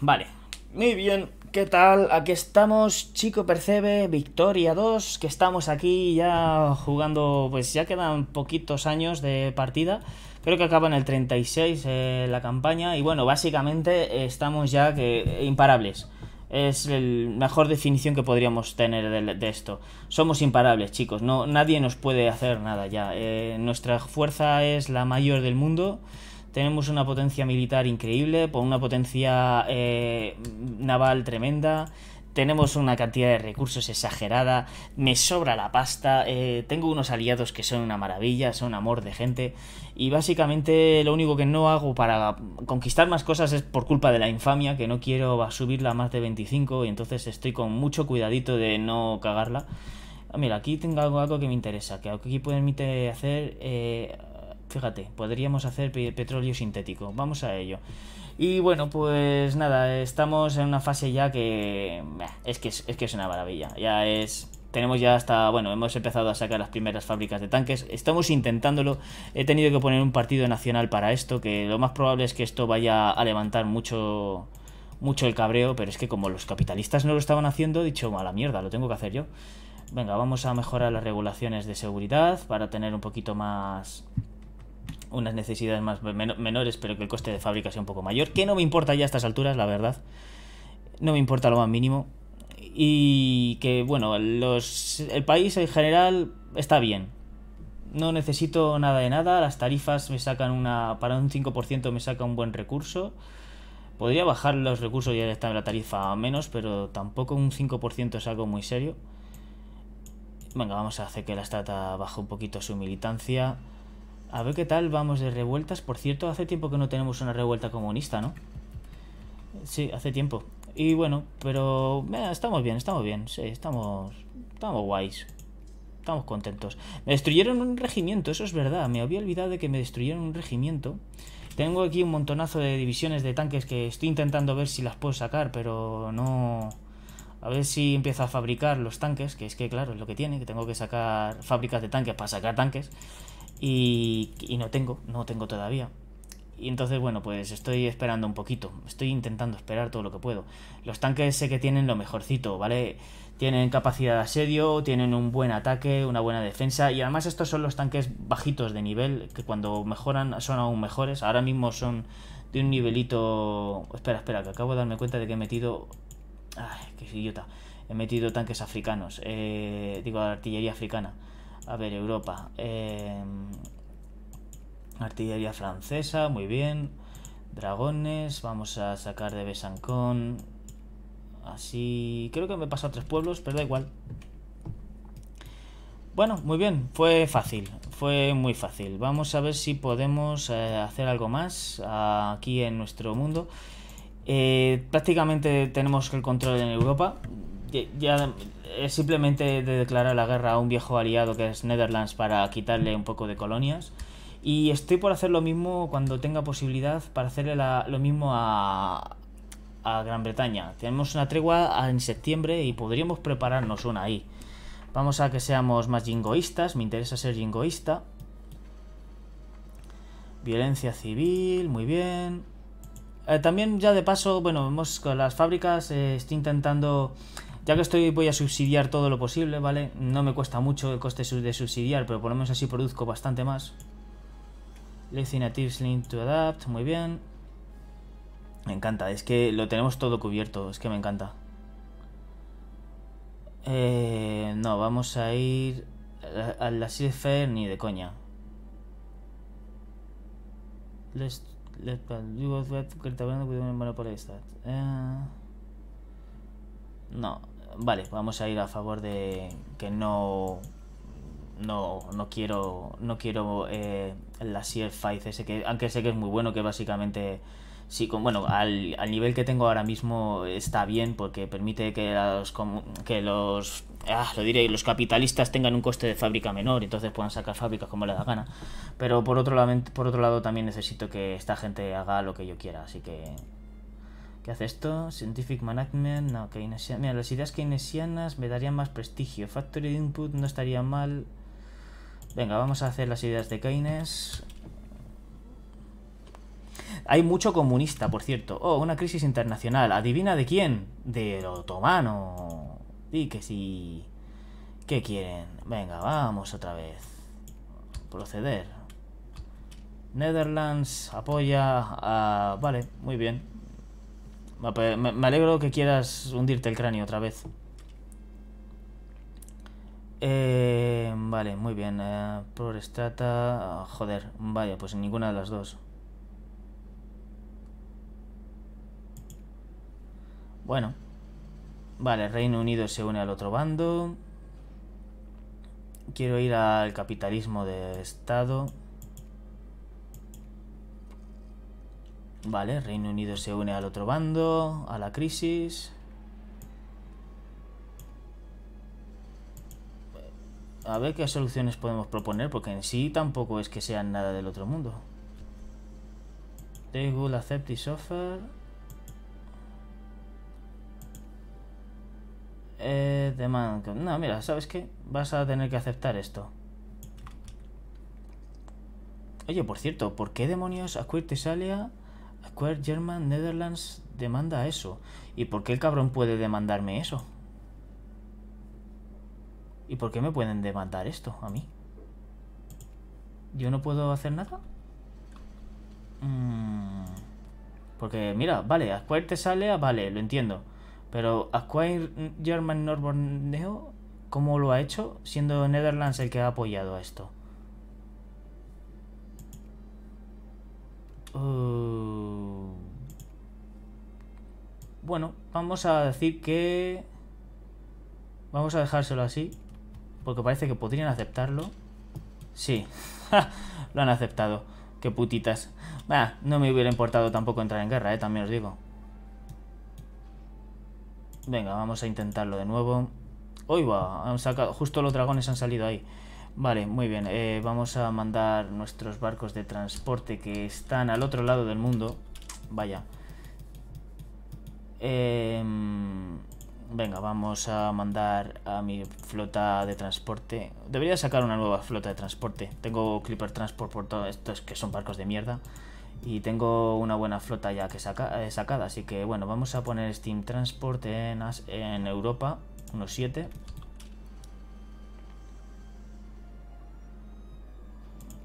vale. Muy bien, ¿qué tal? Aquí estamos, Chico Percebe, Victoria 2, que estamos aquí ya jugando, pues ya quedan poquitos años de partida. Creo que acaba en el 36 eh, la campaña y bueno, básicamente estamos ya que eh, imparables. Es la mejor definición que podríamos tener de, esto. Somos imparables, chicos. No, nadie nos puede hacer nada ya. Eh, nuestra fuerza es la mayor del mundo. Tenemos una potencia militar increíble, una potencia eh, naval tremenda. Tenemos una cantidad de recursos exagerada, me sobra la pasta, eh, tengo unos aliados que son una maravilla, son amor de gente y básicamente lo único que no hago para conquistar más cosas es por culpa de la infamia, que no quiero subirla a más de 25 y entonces estoy con mucho cuidadito de no cagarla. Ah, mira, aquí tengo algo, que me interesa, que aquí permite hacer... Eh, Fíjate, podríamos hacer petróleo sintético. Vamos a ello. Y bueno, pues nada, estamos en una fase ya que... Es que es, que es una maravilla. Ya es... Tenemos ya hasta, bueno, hemos empezado a sacar las primeras fábricas de tanques. Estamos intentándolo. He tenido que poner un partido nacional para esto, que lo más probable es que esto vaya a levantar mucho mucho el cabreo, pero es que como los capitalistas no lo estaban haciendo, he dicho, a la mierda, lo tengo que hacer yo. Venga, vamos a mejorar las regulaciones de seguridad para tener un poquito más unas necesidades más menores, pero que el coste de fábrica sea un poco mayor, que no me importa ya a estas alturas, la verdad. No me importa lo más mínimo. Y que, bueno, los, el país en general está bien. No necesito nada de nada, las tarifas me sacan una... Para un 5% me saca un buen recurso. Podría bajar los recursos y ya está la tarifa a menos, pero tampoco un 5% es algo muy serio. Venga, vamos a hacer que la estata baje un poquito su militancia. A ver qué tal vamos de revueltas. Por cierto, hace tiempo que no tenemos una revuelta comunista, ¿no? Sí, hace tiempo. Y bueno, pero estamos bien, estamos bien. Sí, estamos, estamos guays. Estamos contentos. Me destruyeron un regimiento, eso es verdad. Me había olvidado de que me destruyeron un regimiento. Tengo aquí un montonazo de divisiones de tanques que estoy intentando ver si las puedo sacar, pero no... A ver si empiezo a fabricar los tanques, que es que claro, es lo que tiene, que tengo que sacar fábricas de tanques para sacar tanques. Y, no tengo, no tengo todavía. Y entonces, bueno, pues estoy esperando un poquito. Estoy intentando esperar todo lo que puedo. Los tanques sé que tienen lo mejorcito, ¿vale? Tienen capacidad de asedio, tienen un buen ataque, una buena defensa. Y además estos son los tanques bajitos de nivel, que cuando mejoran son aún mejores. Ahora mismo son de un nivelito... Espera, espera, que acabo de darme cuenta de que he metido... Ay, qué idiota. He metido tanques africanos. Eh, digo, artillería africana. A ver, Europa. Em, artillería francesa, muy bien. Dragones, vamos a sacar de Besancón. Así, creo que me he pasado tres pueblos, pero da igual. Bueno, muy bien, fue fácil, fue muy fácil. Vamos a ver si podemos eh, hacer algo más aquí en nuestro mundo. Eh, prácticamente tenemos el control en Europa. ya simplemente de declarar la guerra a un viejo aliado que es Netherlands para quitarle un poco de colonias. Y estoy por hacer lo mismo cuando tenga posibilidad para hacerle lo mismo a, a Gran Bretaña. Tenemos una tregua en septiembre y podríamos prepararnos una ahí. Vamos a que seamos más jingoístas, me interesa ser jingoísta. Violencia civil, muy bien. Eh, también ya de paso, bueno, vemos con las fábricas, eh, estoy intentando ya que estoy, voy a subsidiar todo lo posible, ¿vale? No me cuesta mucho el coste de subsidiar, pero por lo menos así produzco bastante más. Natives link to adapt, muy bien. Me encanta, es que lo tenemos todo cubierto, es que me encanta. Eh, no, vamos a ir a la ni de coña. Let's, no, Vale, vamos a ir a favor de que no... No, no quiero, no quiero eh, la Sierra 5 que, aunque sé que es muy bueno, que básicamente sí, con, bueno, al, nivel que tengo ahora mismo está bien porque permite que los, que los, ah, lo diré, los capitalistas tengan un coste de fábrica menor, entonces puedan sacar fábricas como les da gana. Pero por otro, lado, por otro lado también necesito que esta gente haga lo que yo quiera, así que ¿Qué hace esto? Scientific Management, no, keynesian. Mira, las ideas keynesianas me darían más prestigio. Factory Input no estaría mal. Venga, vamos a hacer las ideas de Keynes. Hay mucho comunista, por cierto. Oh, una crisis internacional. ¿Adivina de quién? Del otomano. y que sí. ¿Qué quieren? Venga, vamos otra vez. Proceder. Netherlands apoya a... Vale, muy bien. Pues, me alegro que quieras hundirte el cráneo otra vez. Eh, vale, muy bien. Eh, por Estrata... Joder, vaya, pues ninguna de las dos. Bueno. Vale, Reino Unido se une al otro bando. Quiero ir al capitalismo de Estado. Vale, Reino Unido se une al otro bando, a la crisis. A ver qué soluciones podemos proponer, porque en sí tampoco es que sean nada del otro mundo. They will accept this offer. Eh, No, mira, ¿sabes qué? Vas a tener que aceptar esto. Oye, por cierto, ¿por qué demonios a Salia German Netherlands demanda eso. ¿Y por qué el cabrón puede demandarme eso? ¿Y por qué me pueden demandar esto a mí? ¿Yo no puedo hacer nada? Mm, porque, mira, vale, Square te sale, ah, vale, lo entiendo. Pero Square German Norborneo, ¿cómo lo ha hecho? Siendo Netherlands el que ha apoyado a esto. Eh, bueno, vamos a decir que... Vamos a dejárselo así. Porque parece que podrían aceptarlo. Sí, lo han aceptado. Qué putitas. no me hubiera importado tampoco entrar en guerra, eh, también os digo. Venga, vamos a intentarlo de nuevo. Uy, va, han sacado... Justo los dragones han salido ahí. Vale, muy bien. Eh, vamos a mandar nuestros barcos de transporte que están al otro lado del mundo. Vaya. Em, venga, vamos a mandar a mi flota de transporte. Debería sacar una nueva flota de transporte. Tengo Clipper Transport por todos estos que son barcos de mierda. Y tengo una buena flota ya que saca, eh, sacada. Así que bueno, vamos a poner Steam Transport en, en Europa. Unos siete.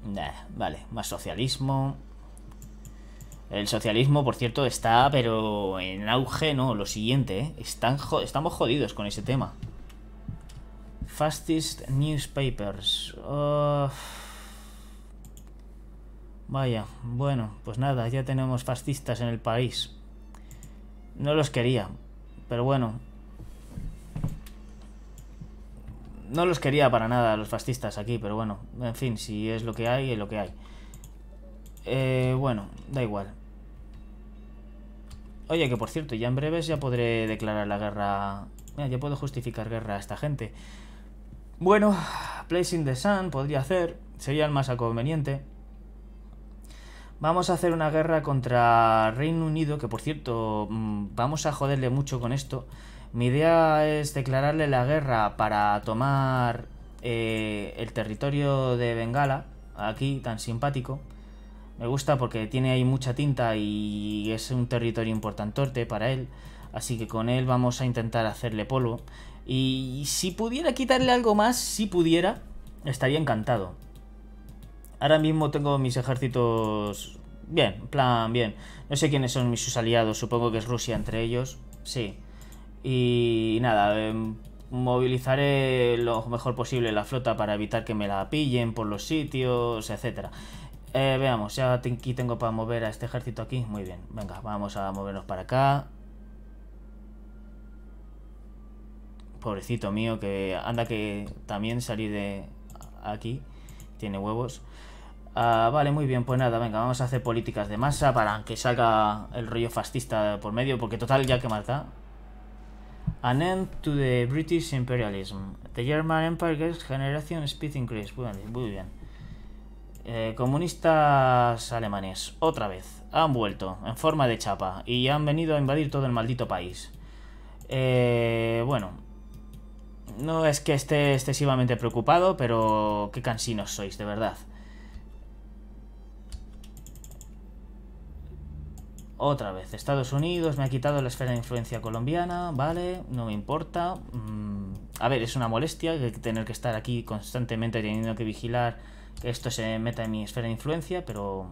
Nah, vale, más socialismo. El socialismo, por cierto, está, pero en auge, no, lo siguiente, ¿eh? Están, estamos jodidos con ese tema. Fastest newspapers. Vaya, bueno, pues nada, ya tenemos fascistas en el país. No los quería, pero bueno, no los quería para nada los fascistas aquí, pero bueno, en fin, si es lo que hay, es lo que hay. Eh, bueno, da igual. Oye, que por cierto, ya en breves ya podré declarar la guerra... ya puedo justificar guerra a esta gente. Bueno, Placing the Sun podría hacer, sería el más conveniente. Vamos a hacer una guerra contra Reino Unido, que por cierto, mm, vamos a joderle mucho con esto. Mi idea es declararle la guerra para tomar eh, el territorio de Bengala, aquí tan simpático. Me gusta porque tiene ahí mucha tinta y es un territorio importante para él. Así que con él vamos a intentar hacerle polvo. Y si pudiera quitarle algo más, si pudiera, estaría encantado. Ahora mismo tengo mis ejércitos... Bien, plan, bien. No sé quiénes son mis sus aliados, supongo que es Rusia entre ellos. Sí, y nada, em, movilizaré lo mejor posible la flota para evitar que me la pillen por los sitios, etc. Eh, veamos, ya aquí tengo para mover a este ejército aquí. Muy bien, venga, vamos a movernos para acá. Pobrecito mío, que anda que también salir de aquí. Tiene huevos. Ah, vale, muy bien, pues nada, venga, vamos a hacer políticas de masa para que salga el rollo fascista por medio, porque total ya que mata. An end to the British imperialism. The German Empire Girls Generation Speed Increase. muy bien. Eh, comunistas alemanes, otra vez, han vuelto en forma de chapa y han venido a invadir todo el maldito país. Eh, bueno, no es que esté excesivamente preocupado, pero qué cansinos sois, de verdad. Otra vez, Estados Unidos me ha quitado la esfera de influencia colombiana, vale, no me importa. Mm, a ver, es una molestia tener que estar aquí constantemente teniendo que vigilar que esto se meta en mi esfera de influencia, pero...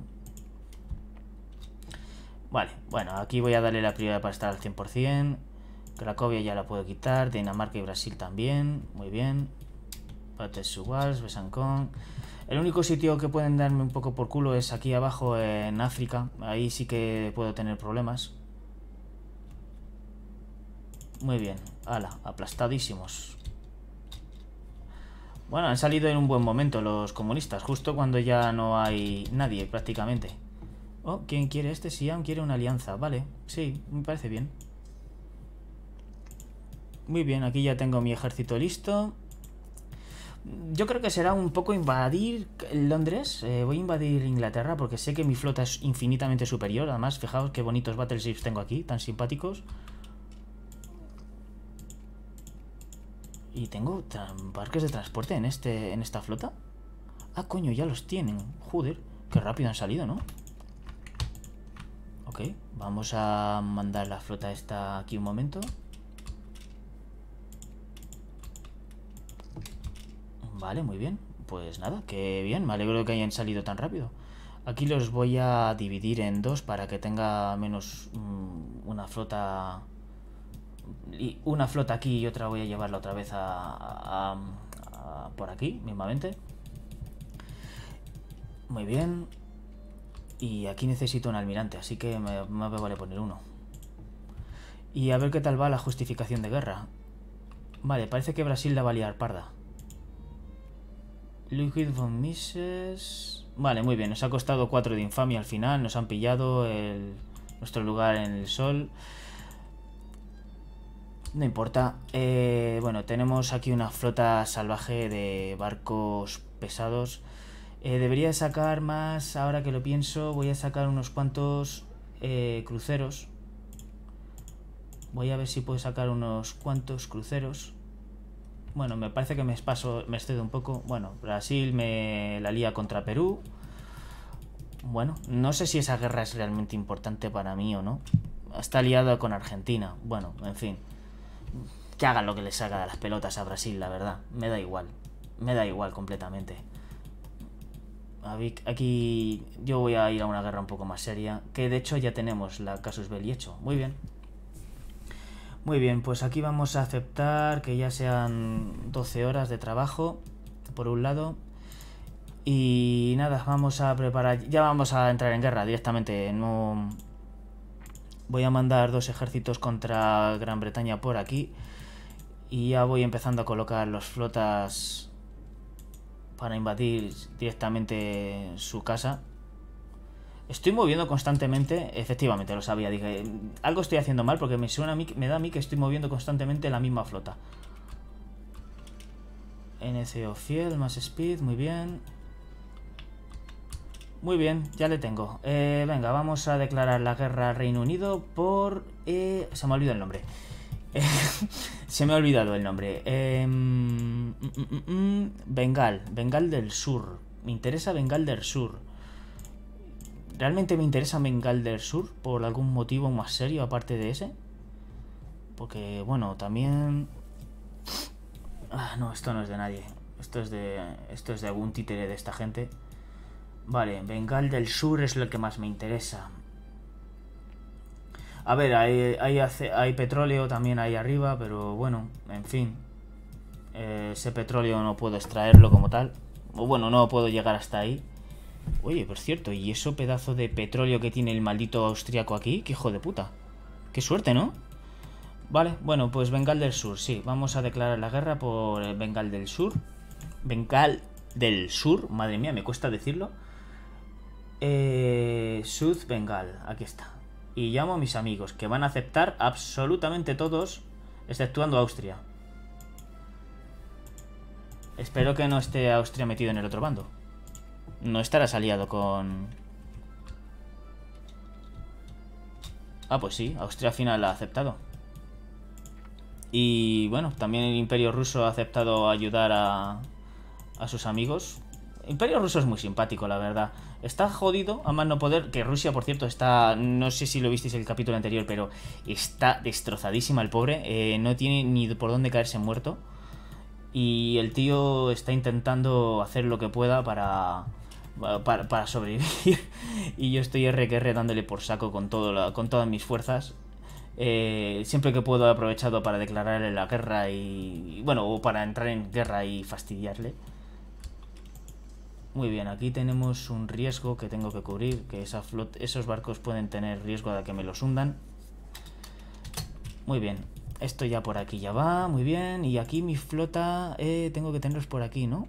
Vale, bueno, aquí voy a darle la prioridad para estar al 100%. Cracovia ya la puedo quitar, Dinamarca y Brasil también, muy bien. Pates igual, Besancón. El único sitio que pueden darme un poco por culo es aquí abajo en África. Ahí sí que puedo tener problemas. Muy bien. Ala, aplastadísimos. Bueno, han salido en un buen momento los comunistas, justo cuando ya no hay nadie prácticamente. Oh, ¿quién quiere este? Si aún quiere una alianza. Vale, sí, me parece bien. Muy bien, aquí ya tengo mi ejército listo. Yo creo que será un poco invadir Londres. Eh, voy a invadir Inglaterra porque sé que mi flota es infinitamente superior. Además, fijaos qué bonitos battleships tengo aquí, tan simpáticos. ¿Y tengo parques de transporte en, este, en esta flota? Ah, coño, ya los tienen. Joder, qué rápido han salido, ¿no? Ok, vamos a mandar la flota esta aquí un momento. Vale, muy bien. Pues nada, que bien, me alegro de que hayan salido tan rápido. Aquí los voy a dividir en dos para que tenga menos mm, una flota... Y una flota aquí y otra voy a llevarla otra vez a, por aquí, mismamente. Muy bien. Y aquí necesito un almirante, así que me, me vale poner uno. Y a ver qué tal va la justificación de guerra. Vale, parece que Brasil la va a liar parda. Liquid von Mises. Vale, muy bien. Nos ha costado 4 de infamia al final. Nos han pillado el... nuestro lugar en el sol. No importa. Eh, bueno, tenemos aquí una flota salvaje de barcos pesados. Eh, debería sacar más, ahora que lo pienso, voy a sacar unos cuantos eh, cruceros. Voy a ver si puedo sacar unos cuantos cruceros. Bueno, me parece que me paso, me excedo un poco. Bueno, Brasil me la lía contra Perú. Bueno, no sé si esa guerra es realmente importante para mí o no. Está aliada con Argentina. Bueno, en fin. Que hagan lo que les haga de las pelotas a Brasil, la verdad. Me da igual. Me da igual completamente. Aquí yo voy a ir a una guerra un poco más seria. Que de hecho ya tenemos la Casus Belli hecho. Muy bien. Muy bien, pues aquí vamos a aceptar que ya sean 12 horas de trabajo, por un lado. Y nada, vamos a preparar... Ya vamos a entrar en guerra directamente, no... Voy a mandar dos ejércitos contra Gran Bretaña por aquí. Y ya voy empezando a colocar las flotas para invadir directamente su casa. Estoy moviendo constantemente, efectivamente, lo sabía, dije, algo estoy haciendo mal porque me suena a mí, me da a mí que estoy moviendo constantemente la misma flota. NCO Fiel, más Speed, muy bien. Muy bien, ya le tengo. Eh, venga, vamos a declarar la guerra al Reino Unido por... Eh, se me ha olvidado el nombre. se me ha olvidado el nombre. Em, mm, mm, mm, Bengal, Bengal del Sur. Me interesa Bengal del Sur. ¿Realmente me interesa Bengal del Sur por algún motivo más serio aparte de ese? Porque, bueno, también... Ah, no, esto no es de nadie. Esto es de, esto es de algún títere de esta gente. Vale, Bengal del Sur es lo que más me interesa. A ver, hay, hay, petróleo también ahí arriba, pero bueno, en fin. Eh, ese petróleo no puedo extraerlo como tal. O bueno, no puedo llegar hasta ahí. Oye, por cierto, ¿y eso pedazo de petróleo que tiene el maldito austriaco aquí? ¡Qué hijo de puta! ¡Qué suerte, ¿no? Vale, bueno, pues Bengal del Sur, sí. Vamos a declarar la guerra por eh, Bengal del Sur. Bengal del Sur, madre mía, me cuesta decirlo. Eh, sud Bengal, aquí está. Y llamo a mis amigos, que van a aceptar absolutamente todos, exceptuando Austria. Espero que no esté Austria metido en el otro bando. No estarás aliado con... Ah, pues sí, Austria al final ha aceptado. Y bueno, también el Imperio Ruso ha aceptado ayudar a, a sus amigos. Imperio Ruso es muy simpático, la verdad. Está jodido, a más no poder, que Rusia, por cierto, está, no sé si lo visteis el capítulo anterior, pero está destrozadísima el pobre, eh, no tiene ni por dónde caerse muerto. Y el tío está intentando hacer lo que pueda para para, sobrevivir. y yo estoy RQR dándole por saco con, todo con todas mis fuerzas. Eh, siempre que puedo he aprovechado para declararle la guerra y, Bueno, o para entrar en guerra y fastidiarle. Muy bien, aquí tenemos un riesgo que tengo que cubrir, que esa flot esos barcos pueden tener riesgo de que me los hundan. Muy bien, esto ya por aquí ya va, muy bien. Y aquí mi flota, eh, tengo que tenerlos por aquí, ¿no?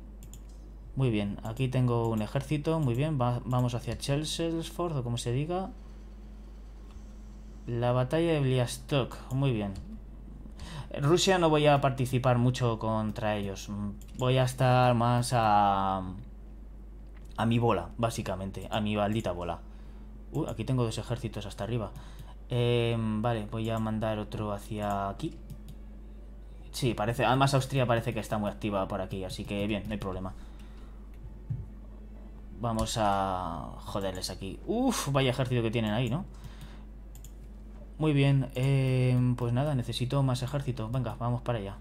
Muy bien, aquí tengo un ejército, muy bien, vamos hacia Chelselsford o como se diga. La batalla de Bliastok, muy bien. Rusia no voy a participar mucho contra ellos, voy a estar más a... a mi bola, básicamente, a mi maldita bola. Uh, aquí tengo dos ejércitos hasta arriba. Em, vale, voy a mandar otro hacia aquí. Sí, parece, además Austria parece que está muy activa por aquí, así que bien, no hay problema. Vamos a joderles aquí. Uf, vaya ejército que tienen ahí, ¿no? Muy bien, em, pues nada, necesito más ejército. Venga, vamos para allá.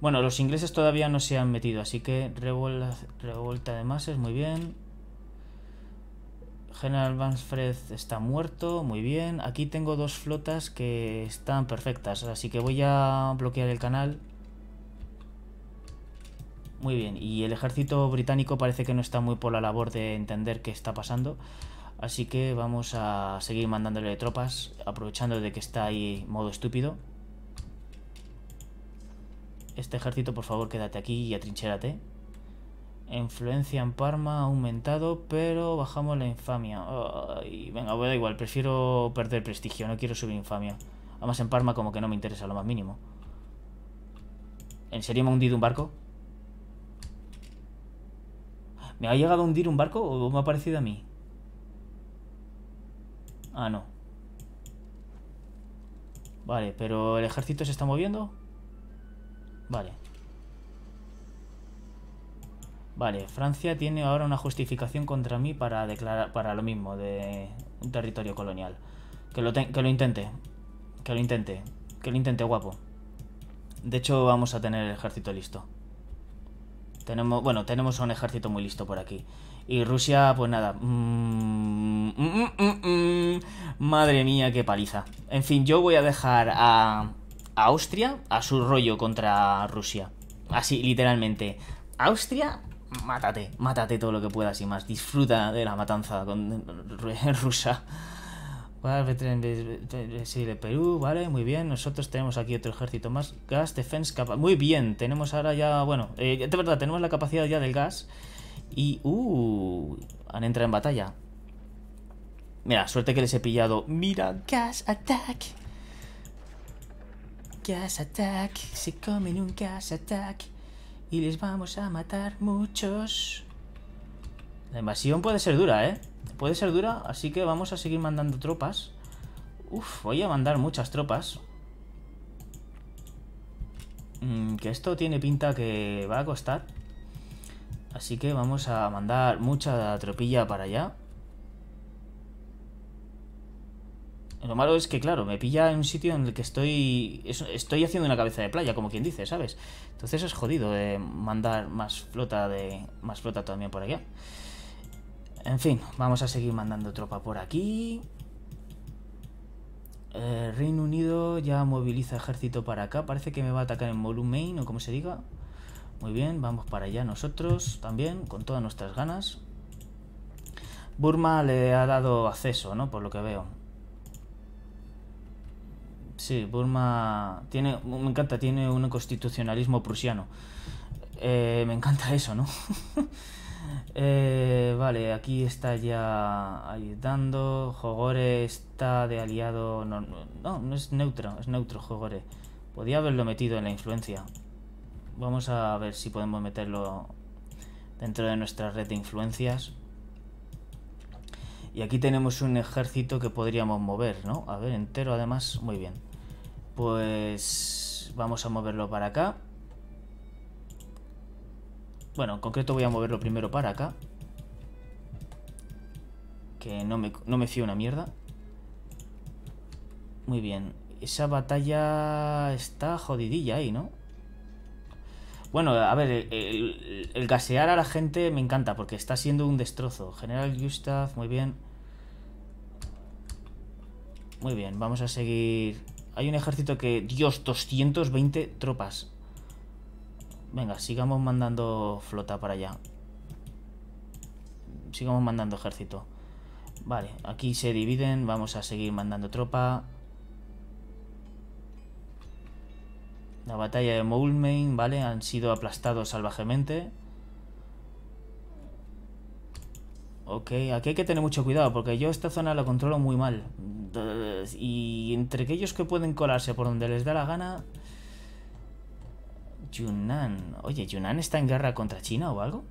Bueno, los ingleses todavía no se han metido, así que revuelta, de masas, muy bien. General Vansfred está muerto, muy bien. Aquí tengo dos flotas que están perfectas, así que voy a bloquear el canal muy bien, y el ejército británico parece que no está muy por la labor de entender qué está pasando, así que vamos a seguir mandándole tropas, aprovechando de que está ahí modo estúpido. Este ejército, por favor, quédate aquí y atrinchérate. Influencia en Parma ha aumentado, pero bajamos la infamia. Ay, venga, da igual, prefiero perder prestigio, no quiero subir infamia. Además en Parma como que no me interesa lo más mínimo. ¿En serio me ha hundido un barco? ¿Me ha llegado a hundir un barco o me ha parecido a mí? Ah, no. Vale, pero el ejército se está moviendo. Vale. Vale, Francia tiene ahora una justificación contra mí para declarar para lo mismo de un territorio colonial. Que lo, que lo intente. Que lo intente. Que lo intente, guapo. De hecho, vamos a tener el ejército listo. Tenemos, bueno, tenemos un ejército muy listo por aquí. Y Rusia, pues nada. Mm, mm, mm, Madre mía, qué paliza. En fin, yo voy a dejar a, a Austria a su rollo contra Rusia. Así, literalmente. Austria, mátate, mátate todo lo que puedas y más. Disfruta de la matanza con, rusa. Sí, de Perú, vale, muy bien. Nosotros tenemos aquí otro ejército más. Gas, defense, capa. Muy bien, tenemos ahora ya. Bueno, eh, de verdad, tenemos la capacidad ya del gas. Y. ¡Uh! Han entrado en batalla. Mira, suerte que les he pillado. Mira, gas attack. Gas attack. Se comen un gas attack. Y les vamos a matar muchos. La invasión puede ser dura, ¿eh? puede ser dura, así que vamos a seguir mandando tropas. Uf, voy a mandar muchas tropas. Mm, que esto tiene pinta que va a costar. Así que vamos a mandar mucha tropilla para allá. Lo malo es que, claro, me pilla en un sitio en el que estoy. Estoy haciendo una cabeza de playa, como quien dice, ¿sabes? Entonces es jodido de eh, mandar más flota de. más flota también por allá. En fin, vamos a seguir mandando tropa por aquí. Eh, Reino Unido ya moviliza ejército para acá. Parece que me va a atacar en volumen o como se diga. Muy bien, vamos para allá nosotros también, con todas nuestras ganas. Burma le ha dado acceso, ¿no? Por lo que veo. Sí, Burma tiene, me encanta, tiene un constitucionalismo prusiano. Eh, me encanta eso, ¿no? Eh, vale, aquí está ya ayudando. Jogore está de aliado. No, no, es neutro, es neutro Jogore. Podía haberlo metido en la influencia. Vamos a ver si podemos meterlo dentro de nuestra red de influencias. Y aquí tenemos un ejército que podríamos mover, ¿no? A ver, entero además, muy bien. Pues vamos a moverlo para acá. Bueno, en concreto voy a moverlo primero para acá. Que no me, no me fío una mierda. Muy bien. Esa batalla está jodidilla ahí, ¿no? Bueno, a ver, el, el, gasear a la gente me encanta porque está siendo un destrozo. General Gustav, muy bien. Muy bien, vamos a seguir. Hay un ejército que... Dios, 220 tropas. Venga, sigamos mandando flota para allá. Sigamos mandando ejército. Vale, aquí se dividen. Vamos a seguir mandando tropa. La batalla de Moulmein, ¿vale? Han sido aplastados salvajemente. Ok, aquí hay que tener mucho cuidado porque yo esta zona la controlo muy mal. Y entre aquellos que pueden colarse por donde les da la gana, Yunnan. Oye, ¿Yunnan está en guerra contra China o algo?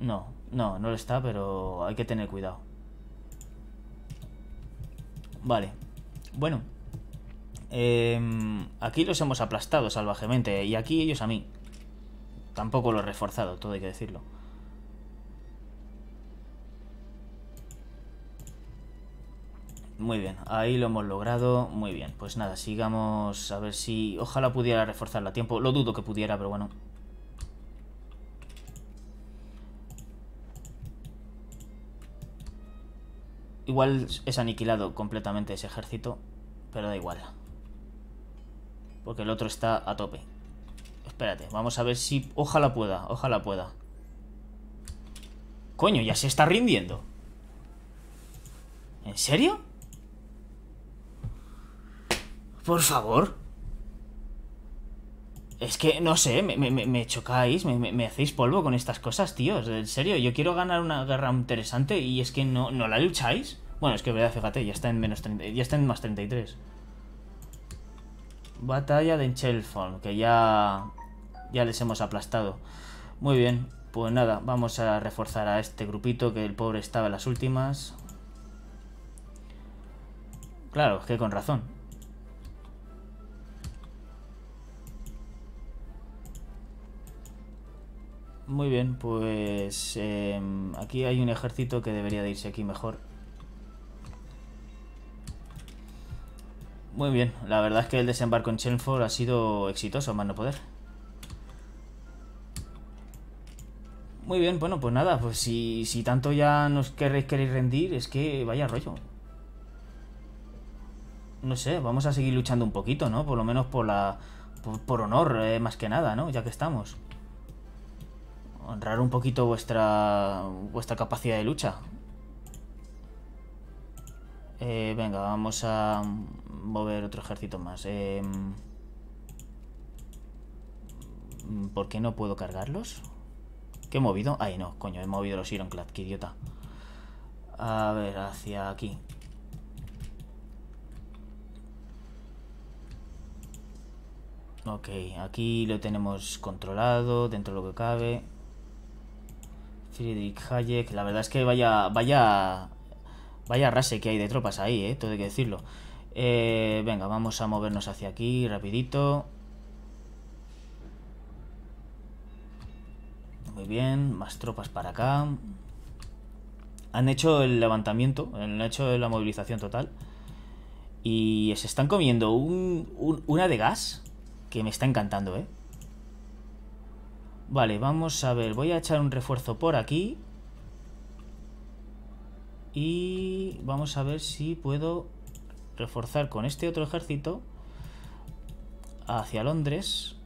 No, no, no lo está, pero hay que tener cuidado. Vale. Bueno. Em, aquí los hemos aplastado salvajemente. Y aquí ellos a mí. Tampoco lo he reforzado, todo hay que decirlo. Muy bien, ahí lo hemos logrado. Muy bien, pues nada, sigamos a ver si... Ojalá pudiera reforzarla a tiempo. Lo dudo que pudiera, pero bueno. Igual es aniquilado completamente ese ejército, pero da igual. Porque el otro está a tope. Espérate, vamos a ver si... Ojalá pueda, ojalá pueda. Coño, ya se está rindiendo. ¿En serio? Por favor. Es que, no sé, me, me chocáis, me, hacéis polvo con estas cosas, tíos. En serio, yo quiero ganar una guerra interesante y es que no, no la lucháis. Bueno, es que verdad, fíjate, ya está en menos 30, ya está en más 33. Batalla de Enchelform, que ya, ya les hemos aplastado. Muy bien, pues nada, vamos a reforzar a este grupito que el pobre estaba en las últimas. Claro, que con razón. Muy bien, pues em, aquí hay un ejército que debería de irse aquí mejor. Muy bien, la verdad es que el desembarco en Chelmford ha sido exitoso, más no poder. Muy bien, bueno, pues nada, pues si, si tanto ya nos queréis, queréis rendir, es que vaya rollo. No sé, vamos a seguir luchando un poquito, ¿no? Por lo menos por la... por, honor, eh, más que nada, ¿no? Ya que estamos honrar un poquito vuestra, vuestra capacidad de lucha. Eh, venga, vamos a mover otro ejército más. Em, ¿Por qué no puedo cargarlos? ¿Qué he movido? Ay, no, coño, he movido los Ironclad, qué idiota. A ver, hacia aquí. Ok, aquí lo tenemos controlado dentro de lo que cabe. Friedrich Hayek, la verdad es que vaya, vaya, vaya rase que hay de tropas ahí, eh, todo hay que decirlo. Eh, venga, vamos a movernos hacia aquí rapidito. Muy bien, más tropas para acá. Han hecho el levantamiento, han hecho la movilización total. Y se están comiendo una de gas que me está encantando, ¿eh? Vale, vamos a ver. Voy a echar un refuerzo por aquí. Y vamos a ver si puedo reforzar con este otro ejército hacia Londres.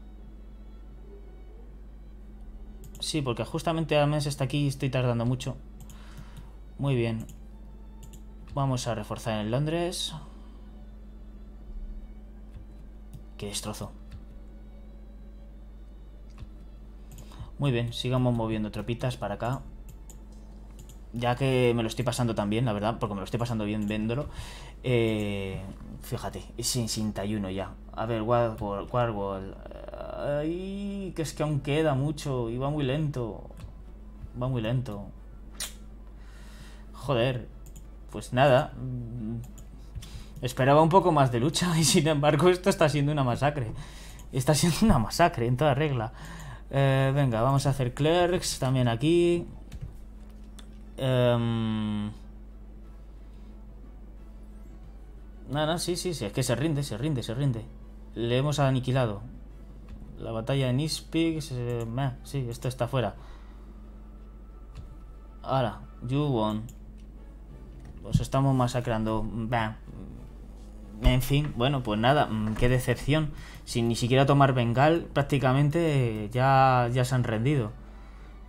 Sí, porque justamente se está aquí estoy tardando mucho. Muy bien. Vamos a reforzar en Londres. Qué destrozo. Muy bien, sigamos moviendo tropitas para acá. Ya que me lo estoy pasando también, la verdad, porque me lo estoy pasando bien viéndolo. Eh, fíjate, es 61 ya. A ver, guardwall, eh, Ay, que es que aún queda mucho y va muy lento. Va muy lento. Joder. Pues nada. Mm, esperaba un poco más de lucha y sin embargo esto está siendo una masacre. Está siendo una masacre en toda regla. Eh, venga, vamos a hacer clerks también aquí. Em, nada, No, sí, sí, sí. Es que se rinde, se rinde, se rinde. Le hemos aniquilado. La batalla de Ispig. sí, esto está fuera. Ahora, you won. Os pues estamos masacrando. En fin, bueno, pues nada. Mm, qué decepción sin ni siquiera tomar Bengal, prácticamente ya, ya se han rendido.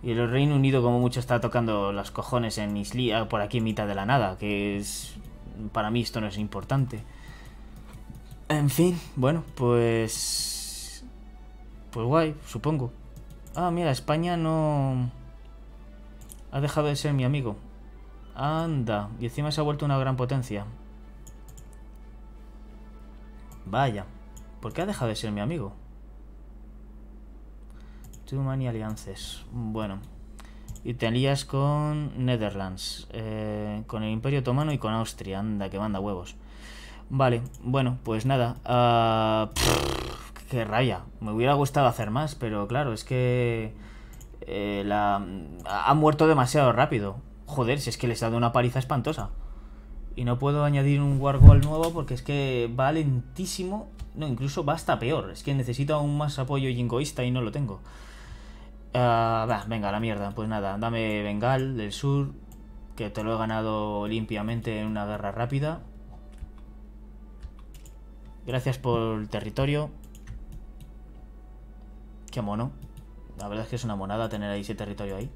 Y el Reino Unido, como mucho, está tocando las cojones en Islia, por aquí en mitad de la nada, que es. Para mí esto no es importante. En fin, bueno, pues. Pues guay, supongo. Ah, mira, España no. Ha dejado de ser mi amigo. Anda, y encima se ha vuelto una gran potencia. Vaya. ¿Por qué ha dejado de ser mi amigo? Too many alliances. Bueno. Y te alías con Netherlands, eh, con el Imperio Otomano y con Austria. Anda, que manda huevos. Vale, bueno, pues nada. Ah, qué raya. Me hubiera gustado hacer más, pero claro, es que... Eh, la, ha muerto demasiado rápido. Joder, si es que les ha dado una paliza espantosa. Y no puedo añadir un Wargol nuevo porque es que va lentísimo. No, incluso va hasta peor. Es que necesito aún más apoyo jingoísta y no lo tengo. Ah, venga, la mierda. Pues nada, dame Bengal del sur, que te lo he ganado limpiamente en una guerra rápida. Gracias por el territorio. Qué mono. La verdad es que es una monada tener ahí ese territorio ahí.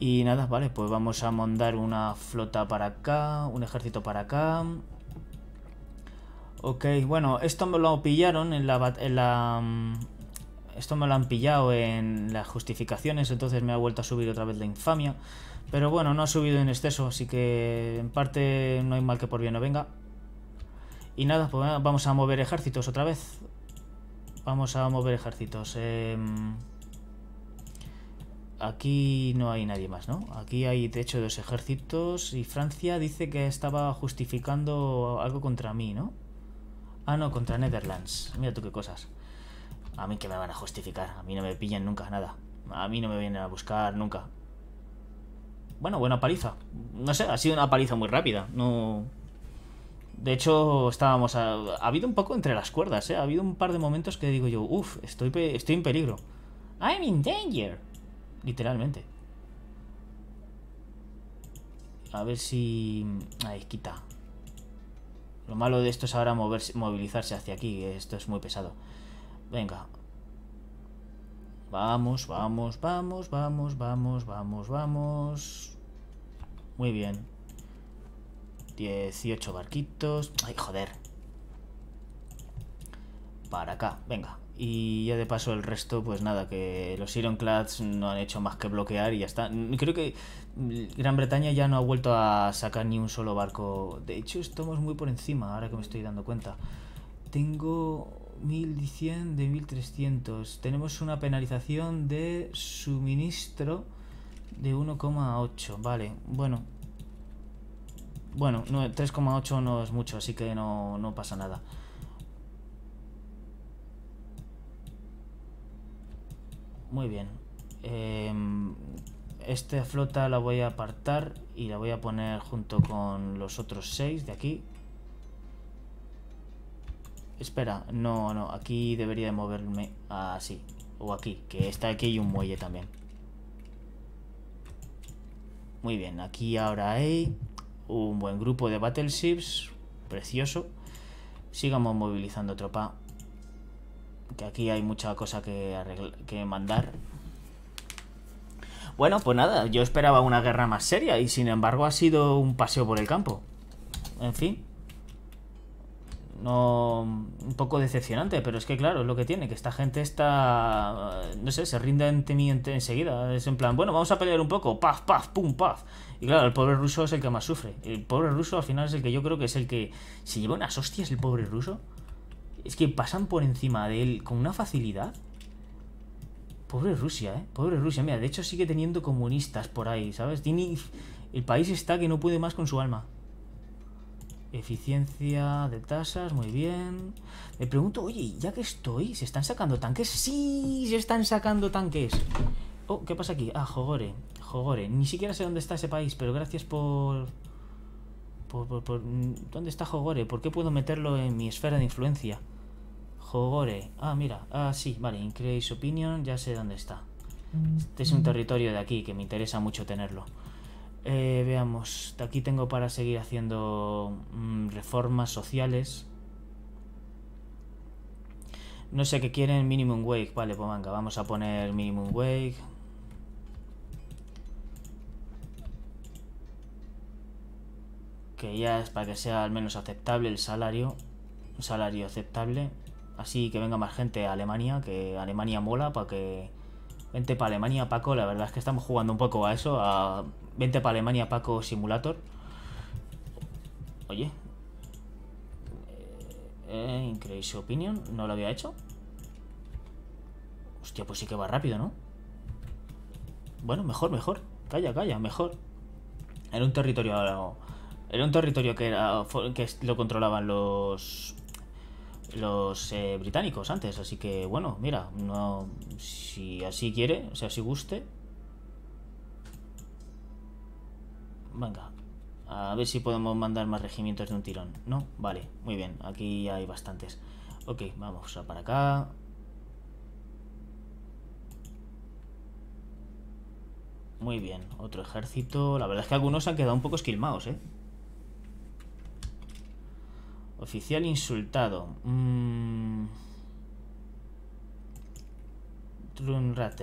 Y nada, vale, pues vamos a mandar una flota para acá, un ejército para acá. Ok, bueno, esto me lo pillaron en la... En la mm, esto me lo han pillado en las justificaciones, entonces me ha vuelto a subir otra vez la infamia. Pero bueno, no ha subido en exceso, así que en parte no hay mal que por bien no venga. Y nada, pues vamos a mover ejércitos otra vez. Vamos a mover ejércitos. Eh... Aquí no hay nadie más, ¿no? Aquí hay, de hecho, dos ejércitos y Francia dice que estaba justificando algo contra mí, ¿no? Ah, no, contra Netherlands. Mira tú qué cosas. A mí que me van a justificar. A mí no me pillan nunca nada. A mí no me vienen a buscar nunca. Bueno, buena paliza. No sé, ha sido una paliza muy rápida. No... De hecho, estábamos... Ha habido un poco entre las cuerdas, ¿eh? Ha habido un par de momentos que digo yo, uff, estoy, estoy en peligro. I'm in danger literalmente. A ver si... Ahí, quita. Lo malo de esto es ahora moverse, movilizarse hacia aquí. Esto es muy pesado. Venga. Vamos, vamos, vamos, vamos, vamos, vamos, vamos. Muy bien. 18 barquitos. Ay, joder. Para acá, venga. Y ya de paso el resto, pues nada, que los Ironclads no han hecho más que bloquear y ya está. Mm, creo que mm, Gran Bretaña ya no ha vuelto a sacar ni un solo barco. De hecho, estamos muy por encima, ahora que me estoy dando cuenta. Tengo 1100 de 1300. Tenemos una penalización de suministro de 1,8. Vale, bueno. Bueno, no, 3,8 no es mucho, así que no, no pasa nada. Muy bien. Em, esta flota la voy a apartar y la voy a poner junto con los otros seis de aquí. Espera, no, no, aquí debería moverme así. O aquí, que está aquí y un muelle también. Muy bien, aquí ahora hay un buen grupo de battleships. Precioso. Sigamos movilizando tropa que aquí hay mucha cosa que, que mandar. Bueno, pues nada, yo esperaba una guerra más seria y sin embargo ha sido un paseo por el campo. En fin. No, un poco decepcionante, pero es que claro, es lo que tiene, que esta gente está, no sé, se rinde en enseguida. Es en plan, bueno, vamos a pelear un poco, Paz, paz, pum, paz Y claro, el pobre ruso es el que más sufre. El pobre ruso al final es el que yo creo que es el que, si lleva unas hostias el pobre ruso, es que pasan por encima de él con una facilidad. Pobre Rusia, ¿eh? Pobre Rusia. Mira, de hecho sigue teniendo comunistas por ahí, ¿sabes? El país está que no puede más con su alma. Eficiencia de tasas, muy bien. Me pregunto, oye, ya que estoy, ¿se están sacando tanques? ¡Sí! ¡Se están sacando tanques! Oh, ¿qué pasa aquí? Ah, Jogore. Jogore. Ni siquiera sé dónde está ese país, pero gracias por... por, por, por... ¿Dónde está Jogore? ¿Por qué puedo meterlo en mi esfera de influencia? Ah, mira. Ah, sí, vale. Increase Opinion, ya sé dónde está. Mm. Este es un territorio de aquí que me interesa mucho tenerlo. Eh, veamos, aquí tengo para seguir haciendo mm, reformas sociales. No sé qué quieren, minimum wage. Vale, pues venga. vamos a poner minimum wage. Que ya es para que sea al menos aceptable el salario. Un salario aceptable. Así que venga más gente a Alemania, que Alemania mola para que... Vente para Alemania, Paco. La verdad es que estamos jugando un poco a eso. A... Vente para Alemania, Paco Simulator. Oye. Eh, eh increíble opinión. No lo había hecho. Hostia, pues sí que va rápido, ¿no? Bueno, mejor, mejor. Calla, calla, mejor. Era un territorio... Era un territorio que, que lo controlaban los los eh, británicos antes. Así que bueno, mira, no, si así quiere, o sea, si guste. Venga, a ver si podemos mandar más regimientos de un tirón. ¿No? Vale, muy bien, aquí hay bastantes. Ok, vamos a para acá. Muy bien, otro ejército. La verdad es que algunos han quedado un poco esquilmados, ¿eh? Oficial insultado. Mm.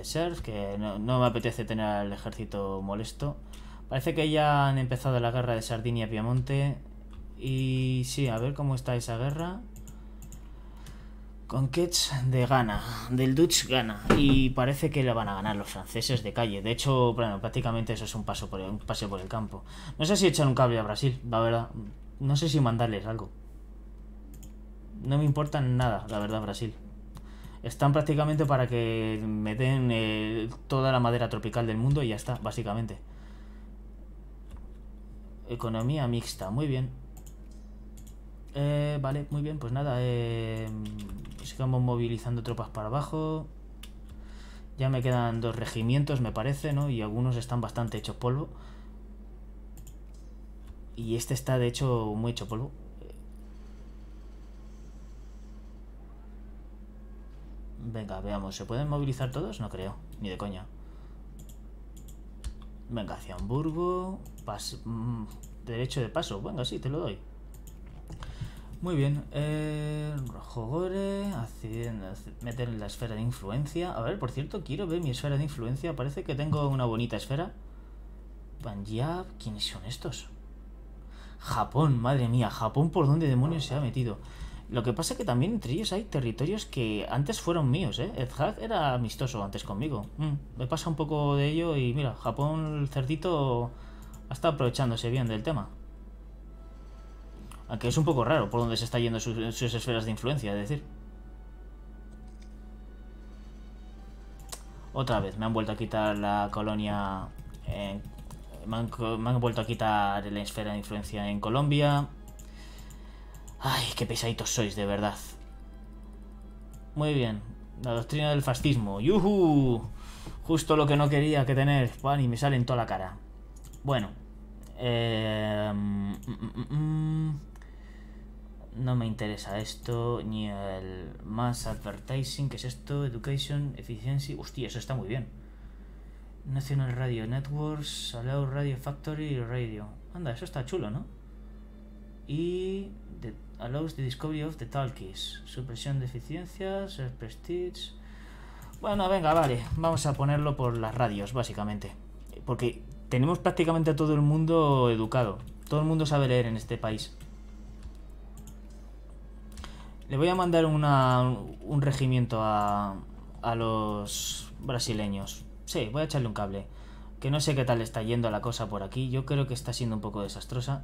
ser que no, me apetece tener al ejército molesto. Parece que ya han empezado la guerra de Sardinia-Piamonte. Y sí, a ver cómo está esa guerra. Con Conquets de Ghana, del Dutch Ghana. Y parece que la van a ganar los franceses de calle. De hecho, bueno, prácticamente eso es un, paso por el, un paseo por el campo. No sé si echar un cable a Brasil, la verdad. No sé si mandarles algo no me importa nada, la verdad, Brasil. Están prácticamente para que me den eh, toda la madera tropical del mundo y ya está, básicamente. Economía mixta, muy bien. Eh, vale, muy bien, pues nada. Eh, sigamos movilizando tropas para abajo. Ya me quedan dos regimientos, me parece, ¿no? Y algunos están bastante hechos polvo. Y este está, de hecho, muy hecho polvo. Venga, veamos. ¿Se pueden movilizar todos? No creo. Ni de coña. Venga, hacia Hamburgo. Mm, derecho de paso. Venga, sí, te lo doy. Muy bien. Eh, rojo Gore. meten meter la esfera de influencia. A ver, por cierto, quiero ver mi esfera de influencia. Parece que tengo una bonita esfera. Punjab. ¿Quiénes son estos? Japón, madre mía. Japón, ¿por dónde demonios se ha metido? Lo que pasa es que también entre ellos hay territorios que antes fueron míos, ¿eh? Edhag era amistoso antes conmigo. Mm, me pasa un poco de ello y mira, Japón, el cerdito, estado aprovechándose bien del tema. Aunque es un poco raro por dónde se está yendo sus, esferas de influencia, es decir. Otra vez, me han vuelto a quitar la colonia... me han vuelto a quitar la esfera de influencia en Colombia. Ay, qué pesaditos sois, de verdad. Muy bien. La doctrina del fascismo. ¡Yuhu! Justo lo que no quería que tener. Pan y me sale en toda la cara. Bueno. Eh, mm, mm, mm, no me interesa esto. Ni el Mass Advertising. ¿Qué es esto? Education, Efficiency. Hostia, eso está muy bien. National Radio Networks, Allow Radio Factory Radio. Anda, eso está chulo, ¿no? Y allows the discovery of the talkies. Supresión de eficiencias, prestige. Bueno, venga, vale. Vamos a ponerlo por las radios, básicamente. Porque tenemos prácticamente a todo el mundo educado. Todo el mundo sabe leer en este país. Le voy a mandar un regimiento a, a los brasileños. Sí, voy a echarle un cable. Que no sé qué tal está yendo la cosa por aquí. Yo creo que está siendo un poco desastrosa.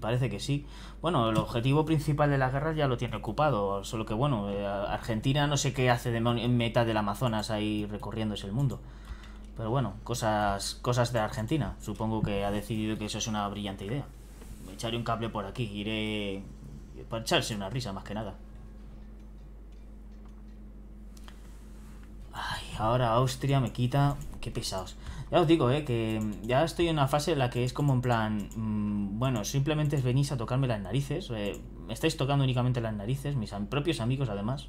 Parece que sí. Bueno, el objetivo principal de las guerras ya lo tiene ocupado, solo que bueno, eh, Argentina no sé qué hace de en mitad del Amazonas ahí recorriéndose el mundo. Pero bueno, cosas, cosas de Argentina. Supongo que ha decidido que eso es una brillante idea. Me echaré un cable por aquí, iré para echarse una risa más que nada. Ay, ahora Austria me quita... Qué pesados. Ya os digo, eh, que mm, ya estoy en una fase en la que es como en plan, mm, bueno, simplemente venís a tocarme las narices, eh, me estáis tocando únicamente las narices, mis propios amigos además.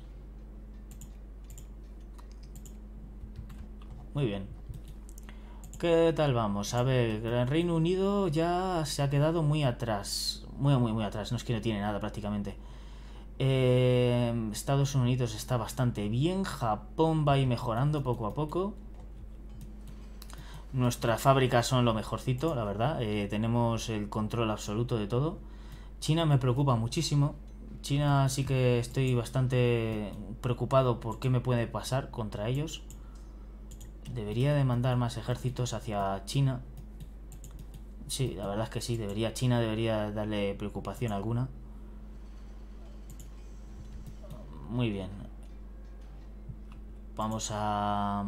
Muy bien. ¿Qué tal vamos? A ver, el Reino Unido ya se ha quedado muy atrás, muy, muy, muy atrás, no es que no tiene nada prácticamente. Eh, Estados Unidos está bastante bien, Japón va a ir mejorando poco a poco. Nuestras fábricas son lo mejorcito, la verdad. Eh, tenemos el control absoluto de todo. China me preocupa muchísimo. China sí que estoy bastante preocupado por qué me puede pasar contra ellos. Debería de mandar más ejércitos hacia China. Sí, la verdad es que sí, debería China debería darle preocupación alguna. Muy bien. Vamos a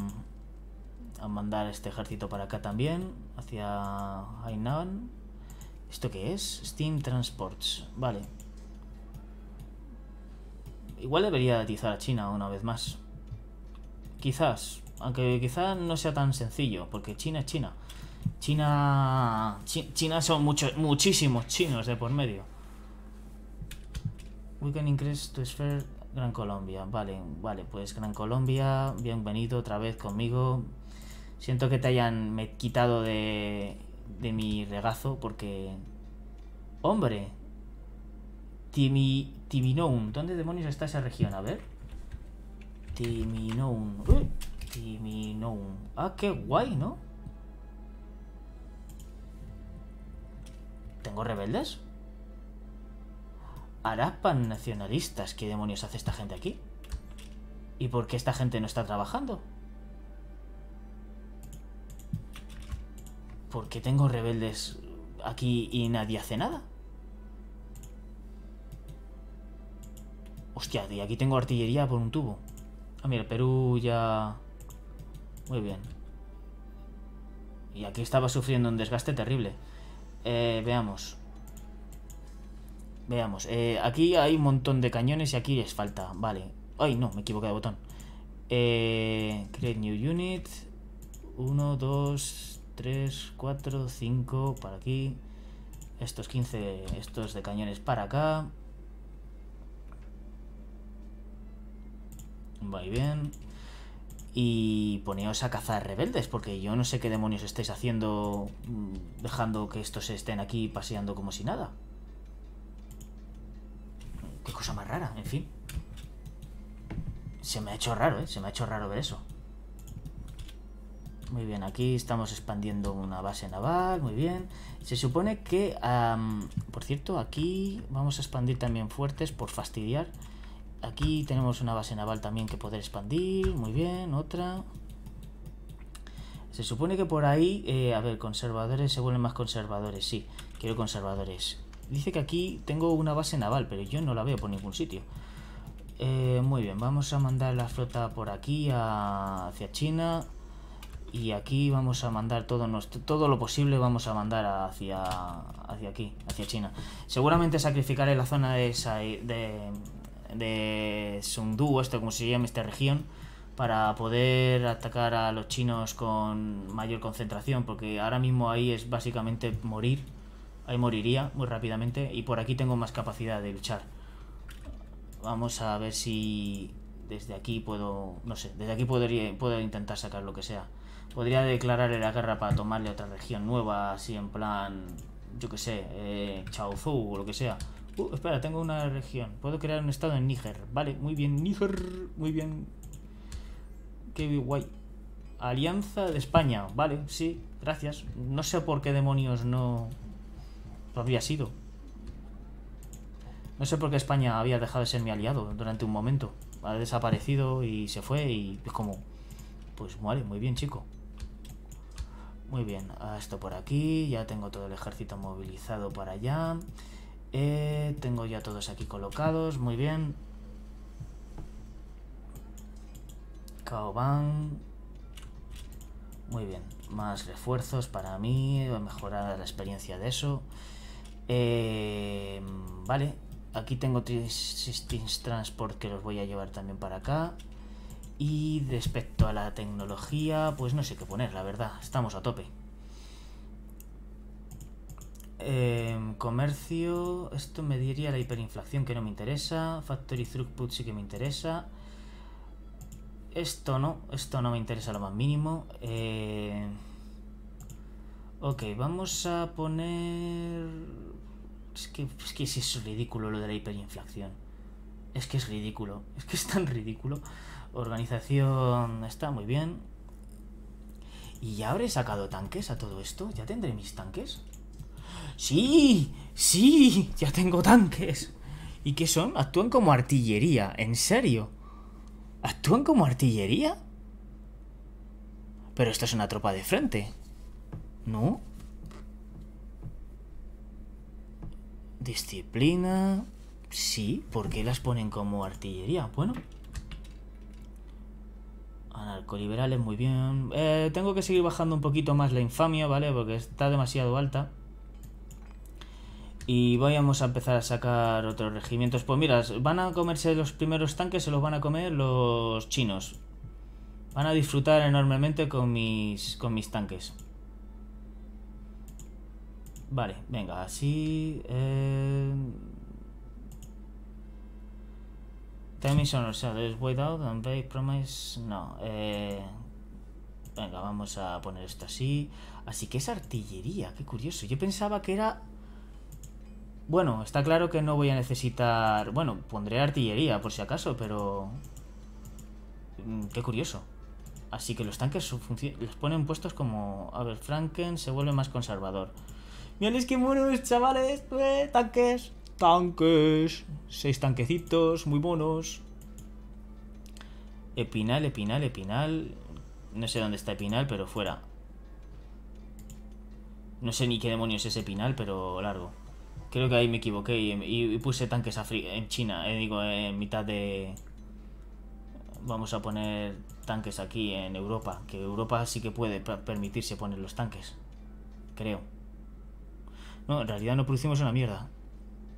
a mandar este ejército para acá también, hacia Hainan. ¿Esto qué es? Steam Transports. Vale. Igual debería atizar a China una vez más. Quizás. Aunque quizás no sea tan sencillo, porque China es China. China... China son muchos, muchísimos chinos de por medio. We can increase to sphere Gran Colombia. Vale, vale, pues Gran Colombia, bienvenido otra vez conmigo. Siento que te hayan quitado de, de mi regazo porque... ¡Hombre! Timi, Timinoum. ¿Dónde demonios está esa región? A ver. Timinoun. Timinoun. Ah, qué guay, ¿no? ¿Tengo rebeldes? Arapan nacionalistas. ¿Qué demonios hace esta gente aquí? ¿Y por qué esta gente no está trabajando? ¿Por qué tengo rebeldes aquí y nadie hace nada? Hostia, y aquí tengo artillería por un tubo. Ah, mira, Perú ya... Muy bien. Y aquí estaba sufriendo un desgaste terrible. Eh, veamos. Veamos. Eh, aquí hay un montón de cañones y aquí es falta. Vale. Ay, no, me equivoqué de botón. Eh, create new unit. Uno, dos... 3, 4, 5 para aquí. Estos 15, estos de cañones para acá. Va bien. Y poneos a cazar rebeldes, porque yo no sé qué demonios estáis haciendo mm, dejando que estos estén aquí paseando como si nada. Qué cosa más rara, en fin. Se me ha hecho raro, ¿eh? Se me ha hecho raro ver eso. Muy bien, aquí estamos expandiendo una base naval, muy bien. Se supone que, por cierto, aquí vamos a expandir también fuertes por fastidiar. Aquí tenemos una base naval también que poder expandir, muy bien, otra. Se supone que por ahí, eh, a ver, conservadores se vuelven más conservadores, sí, quiero conservadores. Dice que aquí tengo una base naval, pero yo no la veo por ningún sitio. Eh, muy bien, vamos a mandar la flota por aquí hacia China y aquí vamos a mandar todo nuestro, todo lo posible vamos a mandar hacia hacia aquí hacia China seguramente sacrificaré la zona de esa, de de esto como se llama esta región para poder atacar a los chinos con mayor concentración porque ahora mismo ahí es básicamente morir ahí moriría muy rápidamente y por aquí tengo más capacidad de luchar vamos a ver si desde aquí puedo no sé desde aquí podría, puedo intentar sacar lo que sea Podría declararle la guerra para tomarle otra región nueva, así en plan, yo que sé, eh, o lo que sea. Uh, espera, tengo una región. Puedo crear un estado en Níger. Vale, muy bien, Níger, muy bien. Qué guay. Alianza de España, vale, sí, gracias. No sé por qué demonios no había sido. No sé por qué España había dejado de ser mi aliado durante un momento. Ha desaparecido y se fue y es como... Pues vale, muy bien chico. Muy bien, ah, esto por aquí, ya tengo todo el ejército movilizado para allá. Eh, tengo ya todos aquí colocados, muy bien. Kaoban. Muy bien, más refuerzos para mí, voy a mejorar la experiencia de eso. Eh, vale, aquí tengo 3 Transport que los voy a llevar también para acá. Y respecto a la tecnología, pues no sé qué poner, la verdad. Estamos a tope. Em, comercio, esto me diría la hiperinflación que no me interesa. Factory throughput sí que me interesa. Esto no, esto no me interesa lo más mínimo. Eh, ok, vamos a poner... Es que, es que es ridículo lo de la hiperinflación. Es que es ridículo, es que es tan ridículo. Organización está muy bien. ¿Y ya habré sacado tanques a todo esto? ¿Ya tendré mis tanques? ¡Sí! ¡Sí! ¡Ya tengo tanques! ¿Y qué son? Actúan como artillería, ¿en serio? ¿Actúan como artillería? Pero esto es una tropa de frente. ¿No? Disciplina... Sí, ¿por qué las ponen como artillería? Bueno, Anarcoliberales, muy bien. Eh, tengo que seguir bajando un poquito más la infamia, ¿vale? Porque está demasiado alta. Y vamos a empezar a sacar otros regimientos. Pues mira, van a comerse los primeros tanques, se los van a comer los chinos. Van a disfrutar enormemente con mis, con mis tanques. Vale, venga, así... Eh... and Promise. No. Eh, venga, vamos a poner esto así. Así que es artillería, qué curioso. Yo pensaba que era. Bueno, está claro que no voy a necesitar. Bueno, pondré artillería por si acaso, pero. Mm, qué curioso. Así que los tanques los ponen puestos como. A ver, Franken se vuelve más conservador. Mianis que chavales! Eh, ¡Tanques! Tanques. Seis tanquecitos, muy bonos Epinal, Epinal, Epinal. No sé dónde está Epinal, pero fuera. No sé ni qué demonios es Epinal, pero largo. Creo que ahí me equivoqué y, puse tanques en China. Eh, digo, en mitad de... Vamos a poner tanques aquí en Europa. Que Europa sí que puede permitirse poner los tanques. Creo. No, en realidad no producimos una mierda.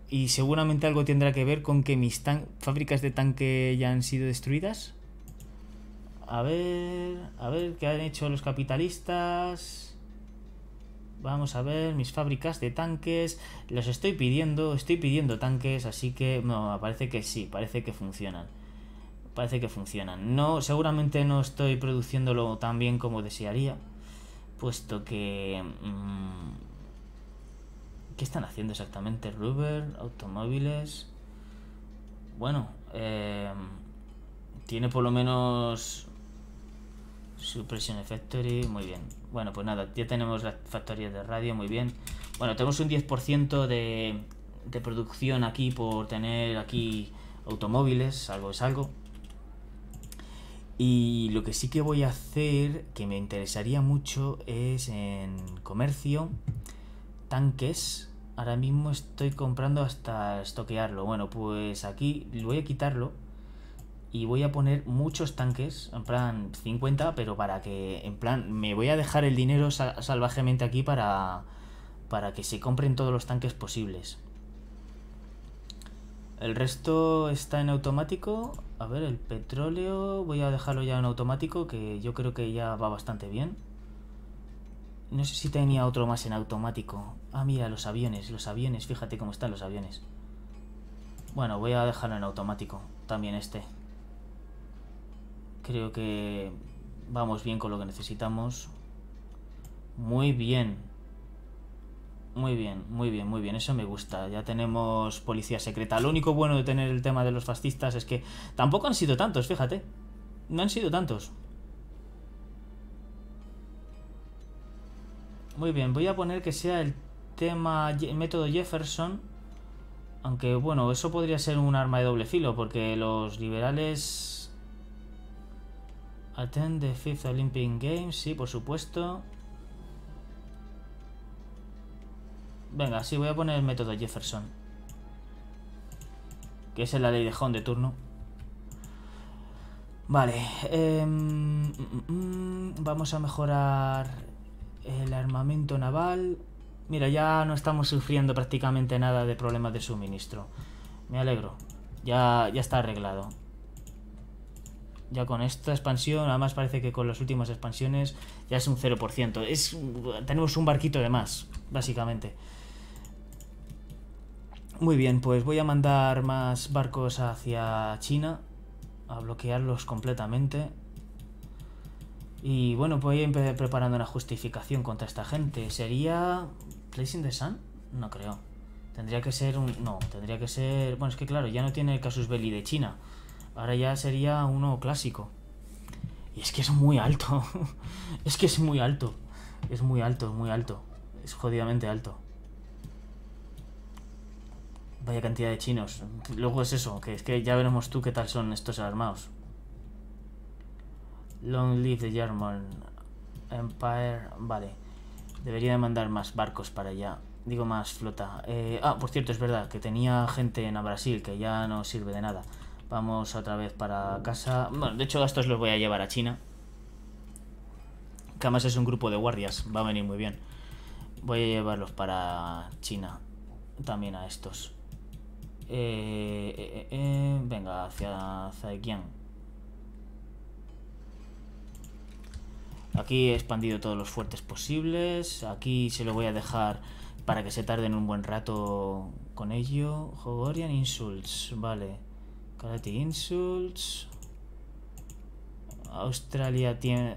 Y seguramente algo tendrá que ver con que mis fábricas de tanque ya han sido destruidas. A ver, a ver qué han hecho los capitalistas. Vamos a ver, mis fábricas de tanques. Los estoy pidiendo, estoy pidiendo tanques, así que no, parece que sí, parece que funcionan. Parece que funcionan. No, seguramente no estoy produciéndolo tan bien como desearía, puesto que... Mm, ¿Qué están haciendo exactamente? Rubber, automóviles. Bueno, em, tiene por lo menos Suppression Factory, muy bien. Bueno, pues nada, ya tenemos las factorías de radio, muy bien. Bueno, tenemos un 10% de, de producción aquí por tener aquí automóviles, algo es algo. Y lo que sí que voy a hacer, que me interesaría mucho, es en comercio, tanques, Ahora mismo estoy comprando hasta estoquearlo. Bueno, pues aquí voy a quitarlo y voy a poner muchos tanques, en plan 50, pero para que, en plan, me voy a dejar el dinero salvajemente aquí para, para que se compren todos los tanques posibles. El resto está en automático. A ver, el petróleo voy a dejarlo ya en automático, que yo creo que ya va bastante bien. No sé si tenía otro más en automático. Ah, mira, los aviones, los aviones. Fíjate cómo están los aviones. Bueno, voy a dejarlo en automático. También este. Creo que vamos bien con lo que necesitamos. Muy bien. Muy bien, muy bien, muy bien. Eso me gusta. Ya tenemos policía secreta. Lo único bueno de tener el tema de los fascistas es que tampoco han sido tantos, fíjate. No han sido tantos. Muy bien, voy a poner que sea el tema método Jefferson, aunque bueno, eso podría ser un arma de doble filo, porque los liberales... Attend the Fifth Olympic Games, sí, por supuesto. Venga, sí, voy a poner el método Jefferson. Que es la ley de Hon de turno. Vale. Em, mm, mm, mm, vamos a mejorar el armamento naval. Mira, ya no estamos sufriendo prácticamente nada de problemas de suministro. Me alegro. Ya, ya está arreglado. Ya con esta expansión, además parece que con las últimas expansiones ya es un 0%. Es, tenemos un barquito de más, básicamente. Muy bien, pues voy a mandar más barcos hacia China. A bloquearlos completamente. Y bueno, pues voy a ir preparando una justificación contra esta gente. Sería ¿Lacing the Sun? No creo. Tendría que ser un... No, tendría que ser... Bueno, es que claro, ya no tiene el Casus Belli de China. Ahora ya sería uno clásico. Y es que es muy alto. es que es muy alto. Es muy alto, muy alto. Es jodidamente alto. Vaya cantidad de chinos. Luego es eso, que es que ya veremos tú qué tal son estos armados. Long live the German Empire. Vale. Debería mandar más barcos para allá. Digo, más flota. Eh, ah, por cierto, es verdad que tenía gente en Brasil que ya no sirve de nada. Vamos otra vez para casa. Bueno, de hecho, estos los voy a llevar a China. Camas es un grupo de guardias. Va a venir muy bien. Voy a llevarlos para China. También a estos. Eh, eh, venga, hacia Zaikiang. Aquí he expandido todos los fuertes posibles. Aquí se lo voy a dejar para que se tarden un buen rato con ello. Hogorian Insults, vale. Karate Insults. Australia, tiene,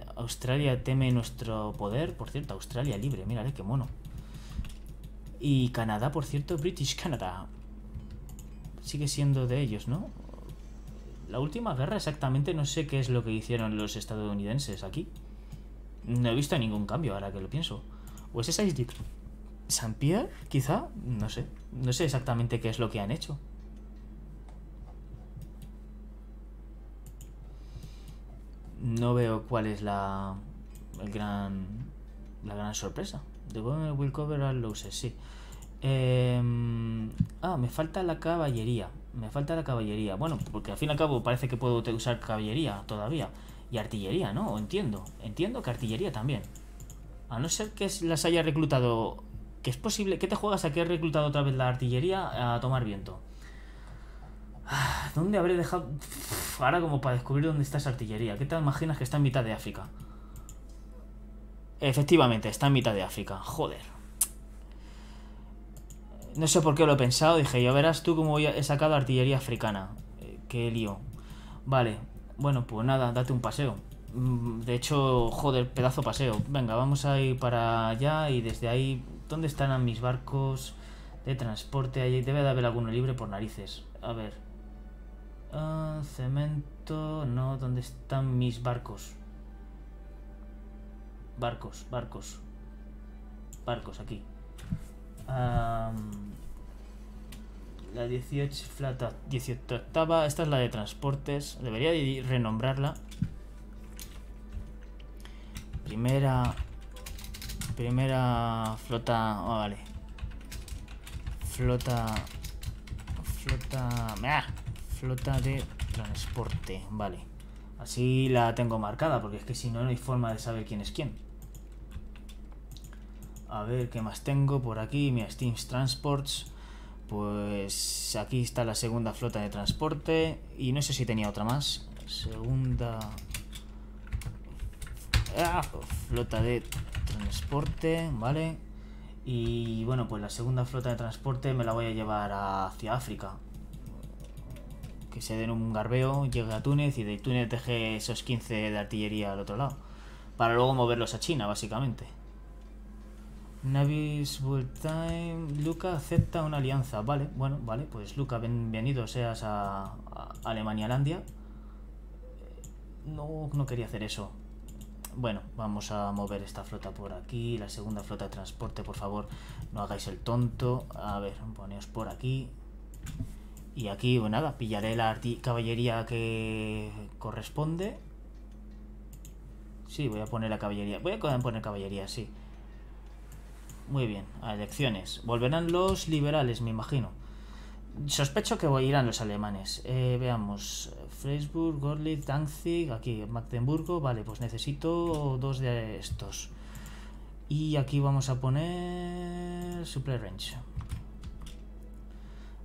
teme nuestro poder. Por cierto, Australia libre, mírale eh, qué mono. Y Canadá, por cierto, British Canada. Sigue siendo de ellos, ¿no? La última guerra exactamente no sé qué es lo que hicieron los estadounidenses aquí no he visto ningún cambio ahora que lo pienso. ¿O es esa San Pierre, quizá, no sé. No sé exactamente qué es lo que han hecho. No veo cuál es la el gran la gran sorpresa. The el will cover all sí. Em, ah, me falta la caballería. Me falta la caballería. Bueno, porque al fin y al cabo parece que puedo usar caballería todavía. Y artillería, ¿no? entiendo. Entiendo que artillería también. A no ser que las haya reclutado... Que es posible... ¿Qué te juegas a que he reclutado otra vez la artillería a tomar viento? Ah, ¿Dónde habré dejado...? Ahora como para descubrir dónde está esa artillería. ¿Qué te imaginas que está en mitad de África? Efectivamente, está en mitad de África. Joder. No sé por qué lo he pensado. Dije, ya verás tú cómo he sacado artillería africana. Eh, qué lío. Vale, bueno, pues nada, date un paseo. Mm, de hecho, joder, pedazo paseo. Venga, vamos a ir para allá y desde ahí... ¿Dónde están mis barcos de transporte? allí? debe de haber alguno libre por narices. A ver. Ah, cemento... No, ¿dónde están mis barcos? Barcos, barcos. Barcos, aquí. Um, la 18, Flota 18 octava. Esta es la de transportes. Debería renombrarla. Primera... Primera flota... Ah, vale. Flota... Flota... Ah, flota de transporte. Vale. Así la tengo marcada, porque es que si no, no hay forma de saber quién es quién. A ver, ¿qué más tengo por aquí? Mi Steam Transports. Pues aquí está la segunda flota de transporte. Y no sé si tenía otra más. Segunda... Ah, flota de transporte, ¿vale? Y bueno, pues la segunda flota de transporte me la voy a llevar hacia África. Que se den un garbeo, llegue a Túnez y de Túnez deje esos 15 de artillería al otro lado. Para luego moverlos a China, básicamente. Navis World Time. Luca acepta una alianza. Vale, bueno, vale. Pues Luca, bienvenido seas a, Alemania Landia. No, no quería hacer eso. Bueno, vamos a mover esta flota por aquí. La segunda flota de transporte, por favor, no hagáis el tonto. A ver, poneos por aquí. Y aquí, bueno, pues nada, pillaré la caballería que corresponde. Sí, voy a poner la caballería. Voy a poner caballería, sí. Muy bien, a elecciones. Volverán los liberales, me imagino. Sospecho que irán los alemanes. Eh, veamos. Freisburg, Gorlitz, Danzig, aquí, Magdeburgo. Vale, pues necesito dos de estos. Y aquí vamos a poner... Suple Range.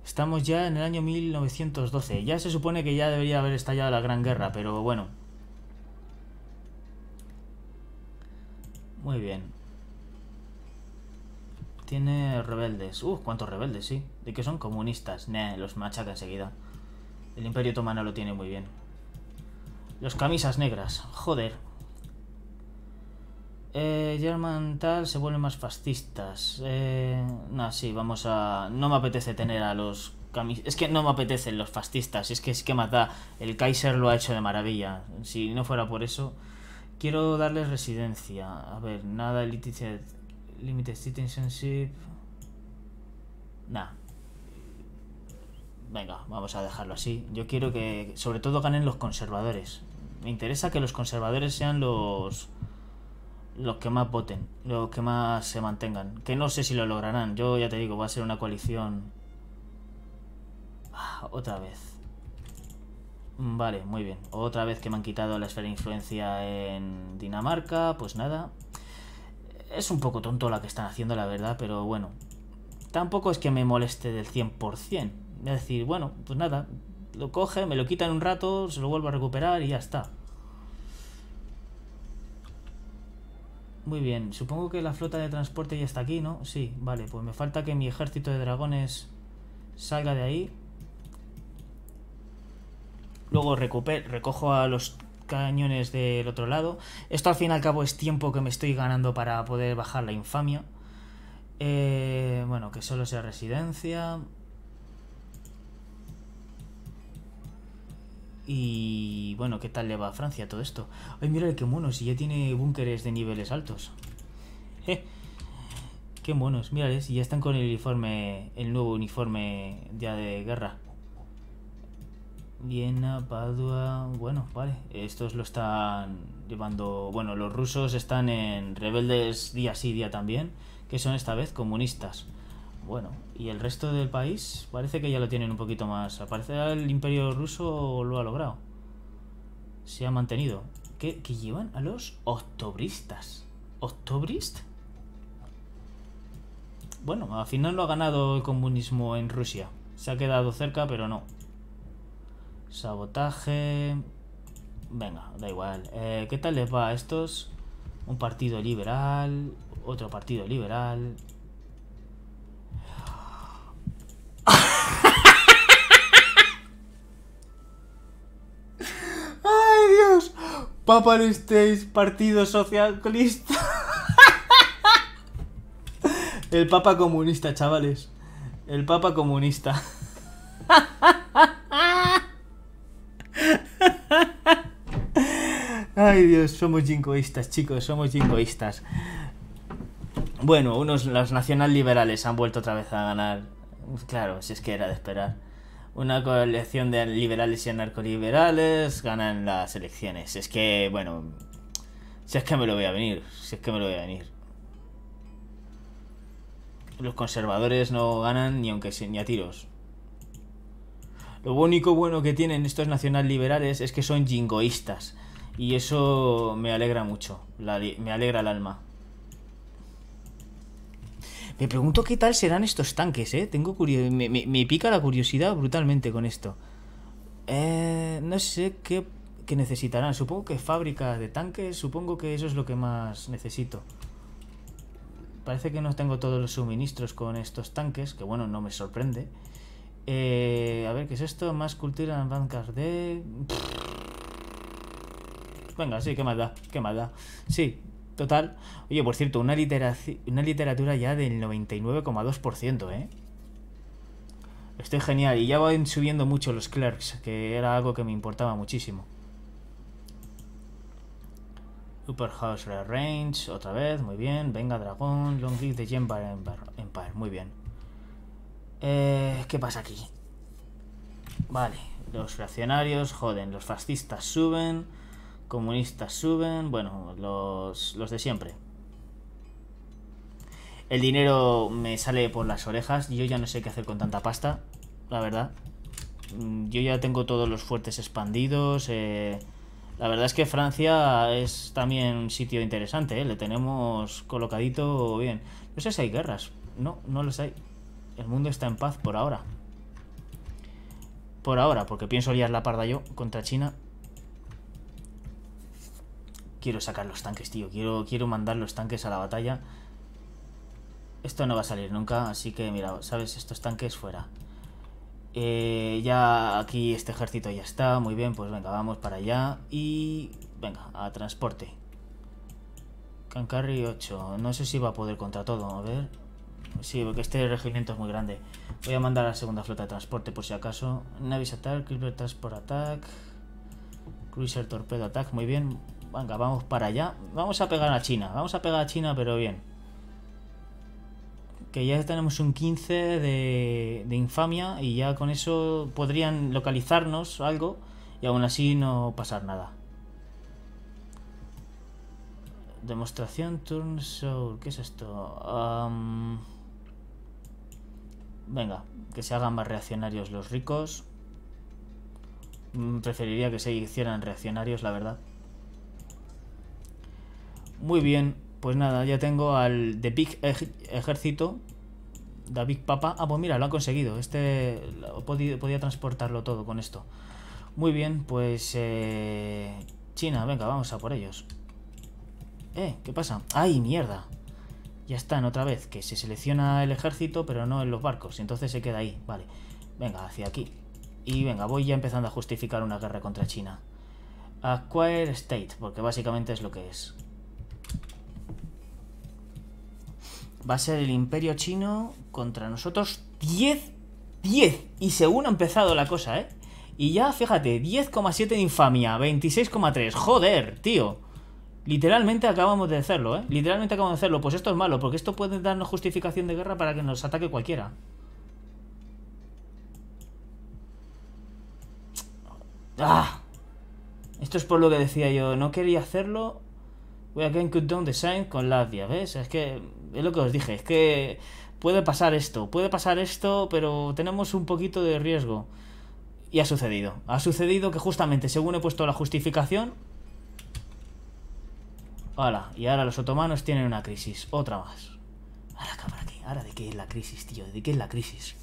Estamos ya en el año 1912. Ya se supone que ya debería haber estallado la Gran Guerra, pero bueno. Muy bien. Tiene rebeldes. Uh, cuántos rebeldes, sí. De que son comunistas. Nah, los machaca enseguida. El Imperio Otomano lo tiene muy bien. Los camisas negras. Joder. Eh, German tal se vuelve más fascistas. Eh, No, sí, vamos a... No me apetece tener a los es que no me apetecen los fascistas. Es que es que mata. El Kaiser lo ha hecho de maravilla. Si no fuera por eso. Quiero darles residencia. A ver, nada elitice Limited Citizenship. Nah. Venga, vamos a dejarlo así. Yo quiero que sobre todo ganen los conservadores. Me interesa que los conservadores sean los los que más voten, los que más se mantengan. Que no sé si lo lograrán. Yo ya te digo, va a ser una coalición ah, otra vez. Vale, muy bien. Otra vez que me han quitado la esfera de influencia en Dinamarca, pues nada es un poco tonto la que están haciendo, la verdad, pero bueno. Tampoco es que me moleste del 100%. Es decir, bueno, pues nada, lo coge, me lo quita en un rato, se lo vuelvo a recuperar y ya está. Muy bien, supongo que la flota de transporte ya está aquí, ¿no? Sí, vale, pues me falta que mi ejército de dragones salga de ahí. Luego recojo a los cañones del otro lado. Esto al fin y al cabo es tiempo que me estoy ganando para poder bajar la infamia. Eh, bueno, que solo sea residencia. Y bueno, ¿qué tal le va a Francia todo esto? Ay, mira qué mono, si ya tiene búnkeres de niveles altos. Eh, qué monos, mírales, ya están con el uniforme, el nuevo uniforme ya de guerra. Viena, Padua, bueno, vale, estos lo están llevando, bueno, los rusos están en rebeldes día sí, día también, que son esta vez comunistas. Bueno, y el resto del país parece que ya lo tienen un poquito más. Aparece el imperio ruso lo ha logrado. Se ha mantenido. ¿Qué? que llevan a los octobristas. ¿Octobrist? Bueno, al final lo ha ganado el comunismo en Rusia. Se ha quedado cerca, pero no. Sabotaje. Venga, da igual. Eh, ¿Qué tal les va a estos? Un partido liberal. Otro partido liberal. ¡Ay, Dios! papa no estéis Partido Socialista. El Papa Comunista, chavales. El Papa Comunista. Ay Dios, somos jingoístas, chicos, somos jingoístas. Bueno, unos, los nacional liberales han vuelto otra vez a ganar. Claro, si es que era de esperar. Una colección de liberales y anarcoliberales ganan las elecciones. Es que, bueno, si es que me lo voy a venir, si es que me lo voy a venir. Los conservadores no ganan ni aunque ni a tiros. Lo único bueno que tienen estos nacional liberales es que son jingoístas. Y eso me alegra mucho, me alegra el alma. Me pregunto qué tal serán estos tanques, ¿eh? Tengo me, pica la curiosidad brutalmente con esto. Eh, no sé qué, necesitarán. Supongo que fábrica de tanques, supongo que eso es lo que más necesito. Parece que no tengo todos los suministros con estos tanques, que bueno, no me sorprende. Eh, a ver, ¿qué es esto? Más cultura en de... Venga, sí, qué más qué más Sí, total. Oye, por cierto, una, una literatura ya del 99,2%, ¿eh? Estoy genial. Y ya van subiendo mucho los clerks, que era algo que me importaba muchísimo. Upper House Range, otra vez, muy bien. Venga, dragón, Long de Empire, Empire, muy bien. Eh, ¿Qué pasa aquí? Vale, los reaccionarios joden, los fascistas suben. Comunistas suben, bueno, los, los de siempre. El dinero me sale por las orejas. Yo ya no sé qué hacer con tanta pasta, la verdad. Mm, yo ya tengo todos los fuertes expandidos. Eh, la verdad es que Francia es también un sitio interesante. Eh, le tenemos colocadito bien. No sé si hay guerras. No, no las hay. El mundo está en paz por ahora. Por ahora, porque pienso liar la parda yo contra China. Quiero sacar los tanques, tío. Quiero, quiero mandar los tanques a la batalla. Esto no va a salir nunca, así que mira, ¿sabes? Estos tanques fuera. Eh, ya aquí este ejército ya está. Muy bien, pues venga, vamos para allá. Y venga, a transporte. Cancarry 8. No sé si va a poder contra todo. A ver. Sí, porque este regimiento es muy grande. Voy a mandar a la segunda flota de transporte por si acaso. Navis Attack, cruiser Transport Attack. Cruiser Torpedo Attack. Muy bien. Venga, vamos para allá. Vamos a pegar a China. Vamos a pegar a China, pero bien. Que ya tenemos un 15 de, de infamia y ya con eso podrían localizarnos algo y aún así no pasar nada. Demostración Turn Soul. ¿Qué es esto? Venga, que se hagan más reaccionarios los ricos. Mm, preferiría que se hicieran reaccionarios, la verdad. Muy bien, pues nada, ya tengo al The Big Ejército. david Big Papa. Ah, pues mira, lo ha conseguido. Este podía, transportarlo todo con esto. Muy bien, pues... Eh, China, venga, vamos a por ellos. Eh, ¿qué pasa? ¡Ay, mierda! Ya están otra vez, que se selecciona el ejército, pero no en los barcos. Entonces se queda ahí, vale. Venga, hacia aquí. Y venga, voy ya empezando a justificar una guerra contra China. Acquire State, porque básicamente es lo que es. Va a ser el Imperio Chino contra nosotros 10. 10. Y según ha empezado la cosa, ¿eh? Y ya, fíjate, 10,7 de infamia, 26,3. Joder, tío. Literalmente acabamos de hacerlo, ¿eh? Literalmente acabamos de hacerlo. Pues esto es malo, porque esto puede darnos justificación de guerra para que nos ataque cualquiera. ¡Ah! Esto es por lo que decía yo. No quería hacerlo We again cut down the sign con Latvia, ¿ves? Es que es lo que os dije, es que puede pasar esto, puede pasar esto, pero tenemos un poquito de riesgo. Y ha sucedido. Ha sucedido que justamente según he puesto la justificación... Hola, y ahora los otomanos tienen una crisis, otra más. Ahora ahora de qué es la crisis, tío, de qué es la crisis.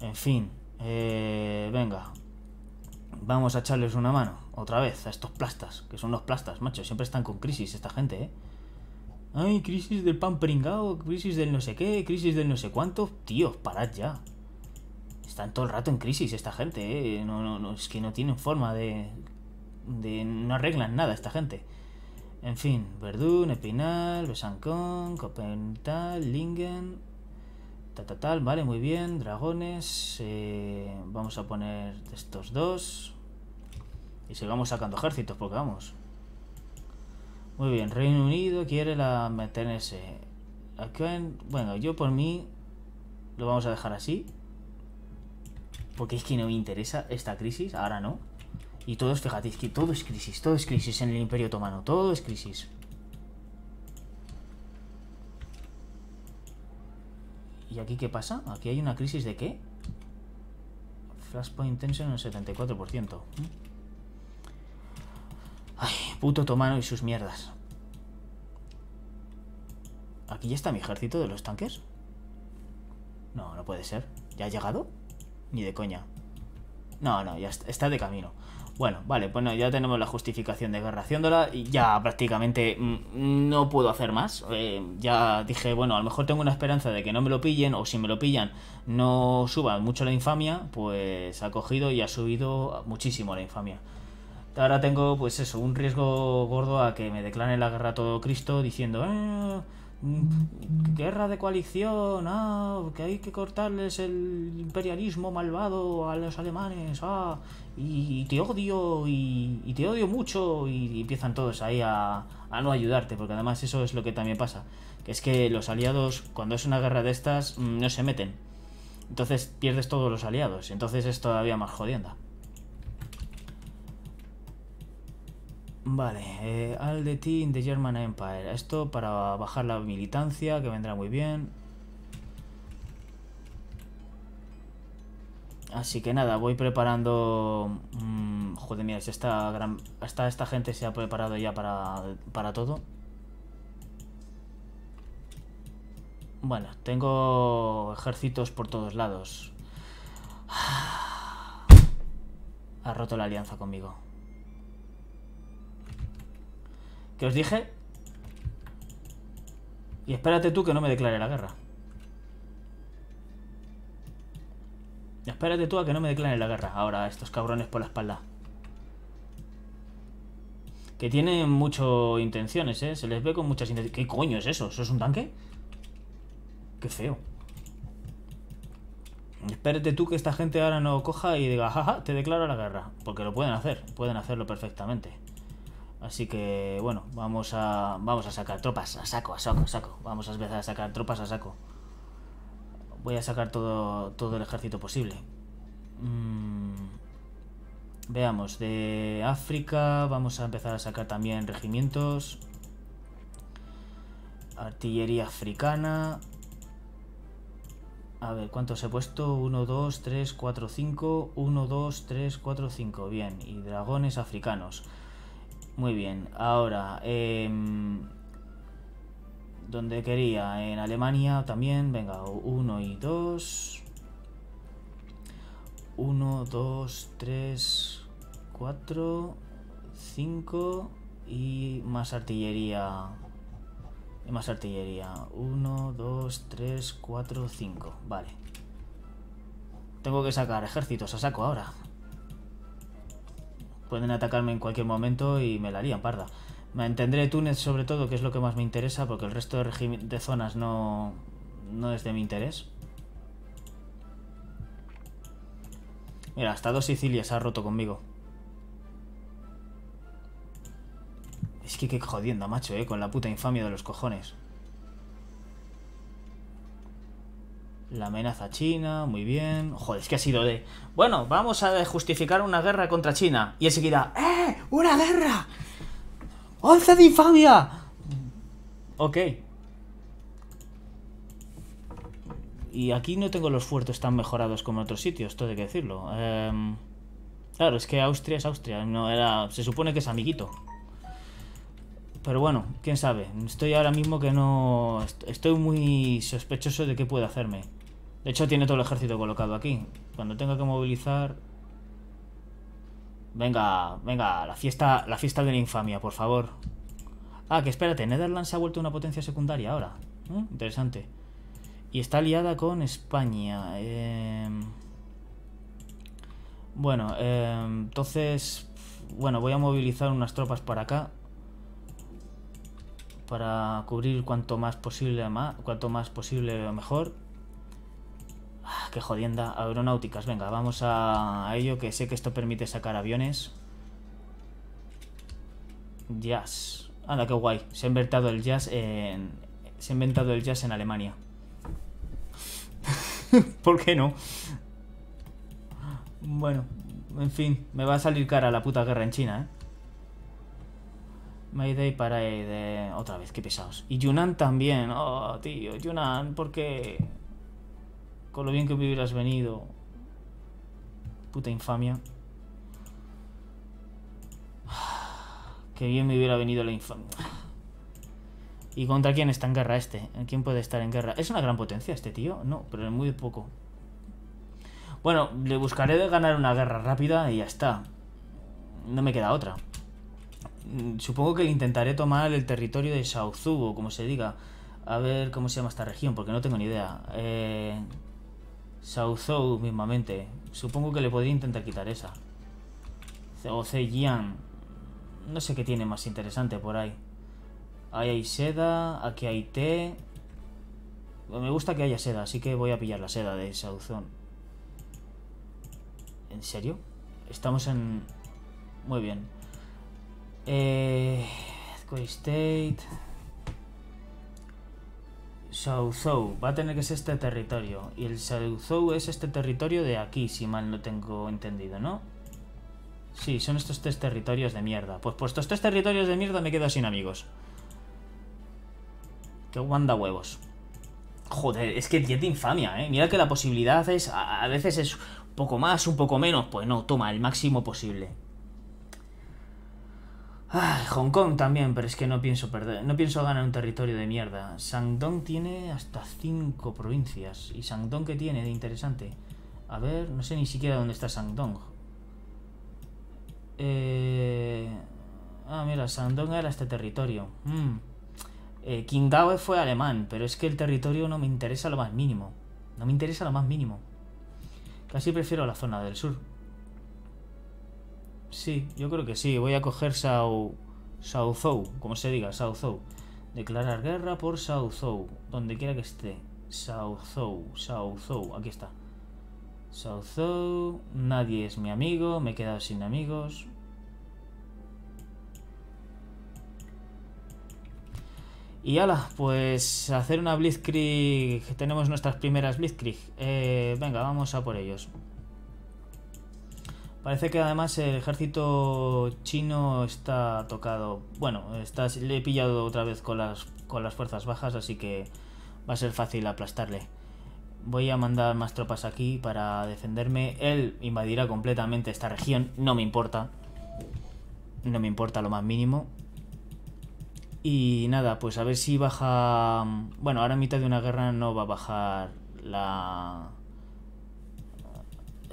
En fin, eh, venga, vamos a echarles una mano, otra vez, a estos plastas, que son los plastas, macho, siempre están con crisis esta gente, ¿eh? Ay, crisis del pan pringado, crisis del no sé qué, crisis del no sé cuánto, Tío, parad ya. Están todo el rato en crisis esta gente, ¿eh? No, no, es que no tienen forma de... no arreglan nada esta gente. En fin, Verdún, Epinal, Besancón, Copental, Lingen, tal, tal, vale, muy bien, dragones, eh, vamos a poner estos dos, y sigamos sacando ejércitos, porque vamos. Muy bien, Reino Unido quiere la meterse. Aquí, bueno, yo por mí lo vamos a dejar así. Porque es que no me interesa esta crisis, ahora no. Y todos, fíjate, es que todo es crisis, todo es crisis en el Imperio Otomano, todo es crisis. ¿Y aquí qué pasa? ¿Aquí hay una crisis de qué? Flashpoint tension en el 74%. ¿Eh? puto Tomano y sus mierdas. ¿Aquí ya está mi ejército de los tanques? No, no puede ser. ¿Ya ha llegado? Ni de coña. No, no, ya está de camino. Bueno, vale, Bueno, pues ya tenemos la justificación de guerra haciéndola y ya prácticamente mm, no puedo hacer más. Eh, ya dije, bueno, a lo mejor tengo una esperanza de que no me lo pillen o si me lo pillan no suba mucho la infamia, pues ha cogido y ha subido muchísimo la infamia. Ahora tengo, pues eso, un riesgo gordo a que me declare la guerra a todo Cristo diciendo, eh, mm, guerra de coalición, ah, que hay que cortarles el imperialismo malvado a los alemanes, ah, y, te odio, y, te odio mucho, y, empiezan todos ahí a, a, no ayudarte, porque además eso es lo que también pasa, que es que los aliados, cuando es una guerra de estas, mm, no se meten, entonces pierdes todos los aliados, entonces es todavía más jodienda. Vale, eh, all the de German Empire. Esto para bajar la militancia, que vendrá muy bien. Así que nada, voy preparando... Mm, joder, mira, esta, gran, esta gente se ha preparado ya para, para todo. Bueno, tengo ejércitos por todos lados. Ha roto la alianza conmigo. Que os dije. Y espérate tú que no me declare la guerra. Y espérate tú a que no me declare la guerra ahora estos cabrones por la espalda. Que tienen mucho intenciones, ¿eh? Se les ve con muchas intenciones. ¿Qué coño es eso? ¿Eso es un tanque? Qué feo. Espérate tú que esta gente ahora no coja y diga, jaja, te declaro la guerra. Porque lo pueden hacer, pueden hacerlo perfectamente. Así que, bueno, vamos a, vamos a sacar tropas, a saco, a saco, a saco. Vamos a empezar a sacar tropas a saco. Voy a sacar todo, todo el ejército posible. Mm, veamos, de África vamos a empezar a sacar también regimientos. Artillería africana. A ver, ¿cuántos he puesto? 1, 2, 3, 4, 5. 1, 2, 3, 4, 5. Bien, y dragones africanos. Muy bien, ahora, eh, em, donde quería, en Alemania también, venga, 1 y 2. 1, 2, 3, 4, 5 y más artillería. Y más artillería. 1, 2, 3, 4, 5. Vale. Tengo que sacar ejércitos a saco ahora. Pueden atacarme en cualquier momento y me la lían parda. Me Mantendré Túnez sobre todo, que es lo que más me interesa, porque el resto de, de zonas no, no es de mi interés. Mira, hasta dos Sicilias ha roto conmigo. Es que qué jodiendo, macho, eh, con la puta infamia de los cojones. La amenaza china, muy bien. Joder, es que ha sido de. Bueno, vamos a justificar una guerra contra China. Y enseguida, ¡eh! ¡Una guerra! ¡Once de infamia! Ok. Y aquí no tengo los fuertes tan mejorados como en otros sitios, esto hay que decirlo. Em, claro, es que Austria es Austria, no era. Se supone que es amiguito. Pero bueno, quién sabe. Estoy ahora mismo que no. Estoy muy sospechoso de qué puede hacerme. De hecho, tiene todo el ejército colocado aquí. Cuando tenga que movilizar... Venga, venga, la fiesta, la fiesta de la infamia, por favor. Ah, que espérate, Netherlands ha vuelto una potencia secundaria ahora. ¿Eh? Interesante. Y está aliada con España. Em, bueno, em, entonces... Bueno, voy a movilizar unas tropas para acá. Para cubrir cuanto más posible, cuanto más posible mejor. Ah, qué jodienda. Aeronáuticas, venga, vamos a, ello, que sé que esto permite sacar aviones. Jazz. Anda, qué guay. Se ha inventado el jazz en... Se ha inventado el jazz en Alemania. ¿Por qué no? Bueno, en fin, me va a salir cara la puta guerra en China, ¿eh? Mayday para... Otra vez, qué pesados. Y Yunnan también. Oh, tío, Yunnan, porque con lo bien que me hubieras venido. Puta infamia. Qué bien me hubiera venido la infamia. ¿Y contra quién está en guerra este? ¿Quién puede estar en guerra? ¿Es una gran potencia este tío? No, pero es muy poco. Bueno, le buscaré ganar una guerra rápida y ya está. No me queda otra. Mm, supongo que le intentaré tomar el territorio de Shaozubo, como se diga. A ver cómo se llama esta región, porque no tengo ni idea. Eh, Shaozhou mismamente. Supongo que le podría intentar quitar esa. O Jian. No sé qué tiene más interesante por ahí. Ahí hay seda, aquí hay té. Me gusta que haya seda, así que voy a pillar la seda de Shaozhou. ¿En serio? Estamos en... Muy bien. Eh... State... Southou va a tener que ser este territorio. Y el Southou es este territorio de aquí, si mal no tengo entendido, ¿no? Sí, son estos tres territorios de mierda. Pues por estos tres territorios de mierda me quedo sin amigos. Qué guanda huevos. Joder, es que de infamia, ¿eh? Mira que la posibilidad es... A, a veces es un poco más, un poco menos. Pues no, toma, el máximo posible. Hong Kong también, pero es que no pienso perder, no pienso ganar un territorio de mierda. Shandong tiene hasta cinco provincias. ¿Y Shandong qué tiene de interesante? A ver, no sé ni siquiera dónde está Shangdong. Eh... Ah, mira, Shandong era este territorio. Mm. Qingdao fue alemán, pero es que el territorio no me interesa lo más mínimo. No me interesa lo más mínimo. Casi prefiero la zona del sur. Sí, yo creo que sí. Voy a coger Sao, Sauzou, como se diga, Sauzou. Declarar guerra por Sauzou, donde quiera que esté. Sauzou, Sauzou, aquí está. Sauzou, nadie es mi amigo, me he quedado sin amigos. Y ala, pues hacer una Blitzkrieg. Tenemos nuestras primeras Blitzkrieg. Eh, venga, vamos a por ellos. Parece que además el ejército chino está tocado. Bueno, le he pillado otra vez con las, con las fuerzas bajas, así que va a ser fácil aplastarle. Voy a mandar más tropas aquí para defenderme. Él invadirá completamente esta región, no me importa. No me importa lo más mínimo. Y nada, pues a ver si baja... Mm, bueno, ahora en mitad de una guerra no va a bajar la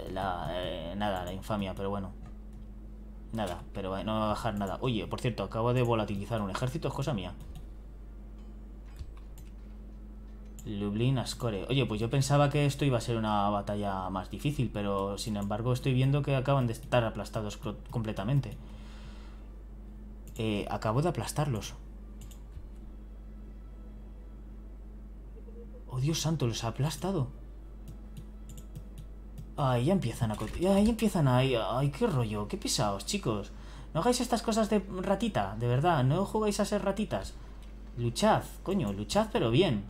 la, eh, nada, la infamia, pero bueno. Nada, pero eh, no va a bajar nada. Oye, por cierto, acabo de volatilizar un ejército, es cosa mía. Lublin Ascore. Oye, pues yo pensaba que esto iba a ser una batalla más difícil, pero sin embargo estoy viendo que acaban de estar aplastados completamente. Eh, acabo de aplastarlos. ¡Oh, Dios santo! ¿Los ha aplastado? Ay, ya empiezan a... Ay, empiezan a... Ay, qué rollo, qué pisaos, chicos. No hagáis estas cosas de ratita, de verdad. No jugáis a ser ratitas. Luchad, coño, luchad pero bien.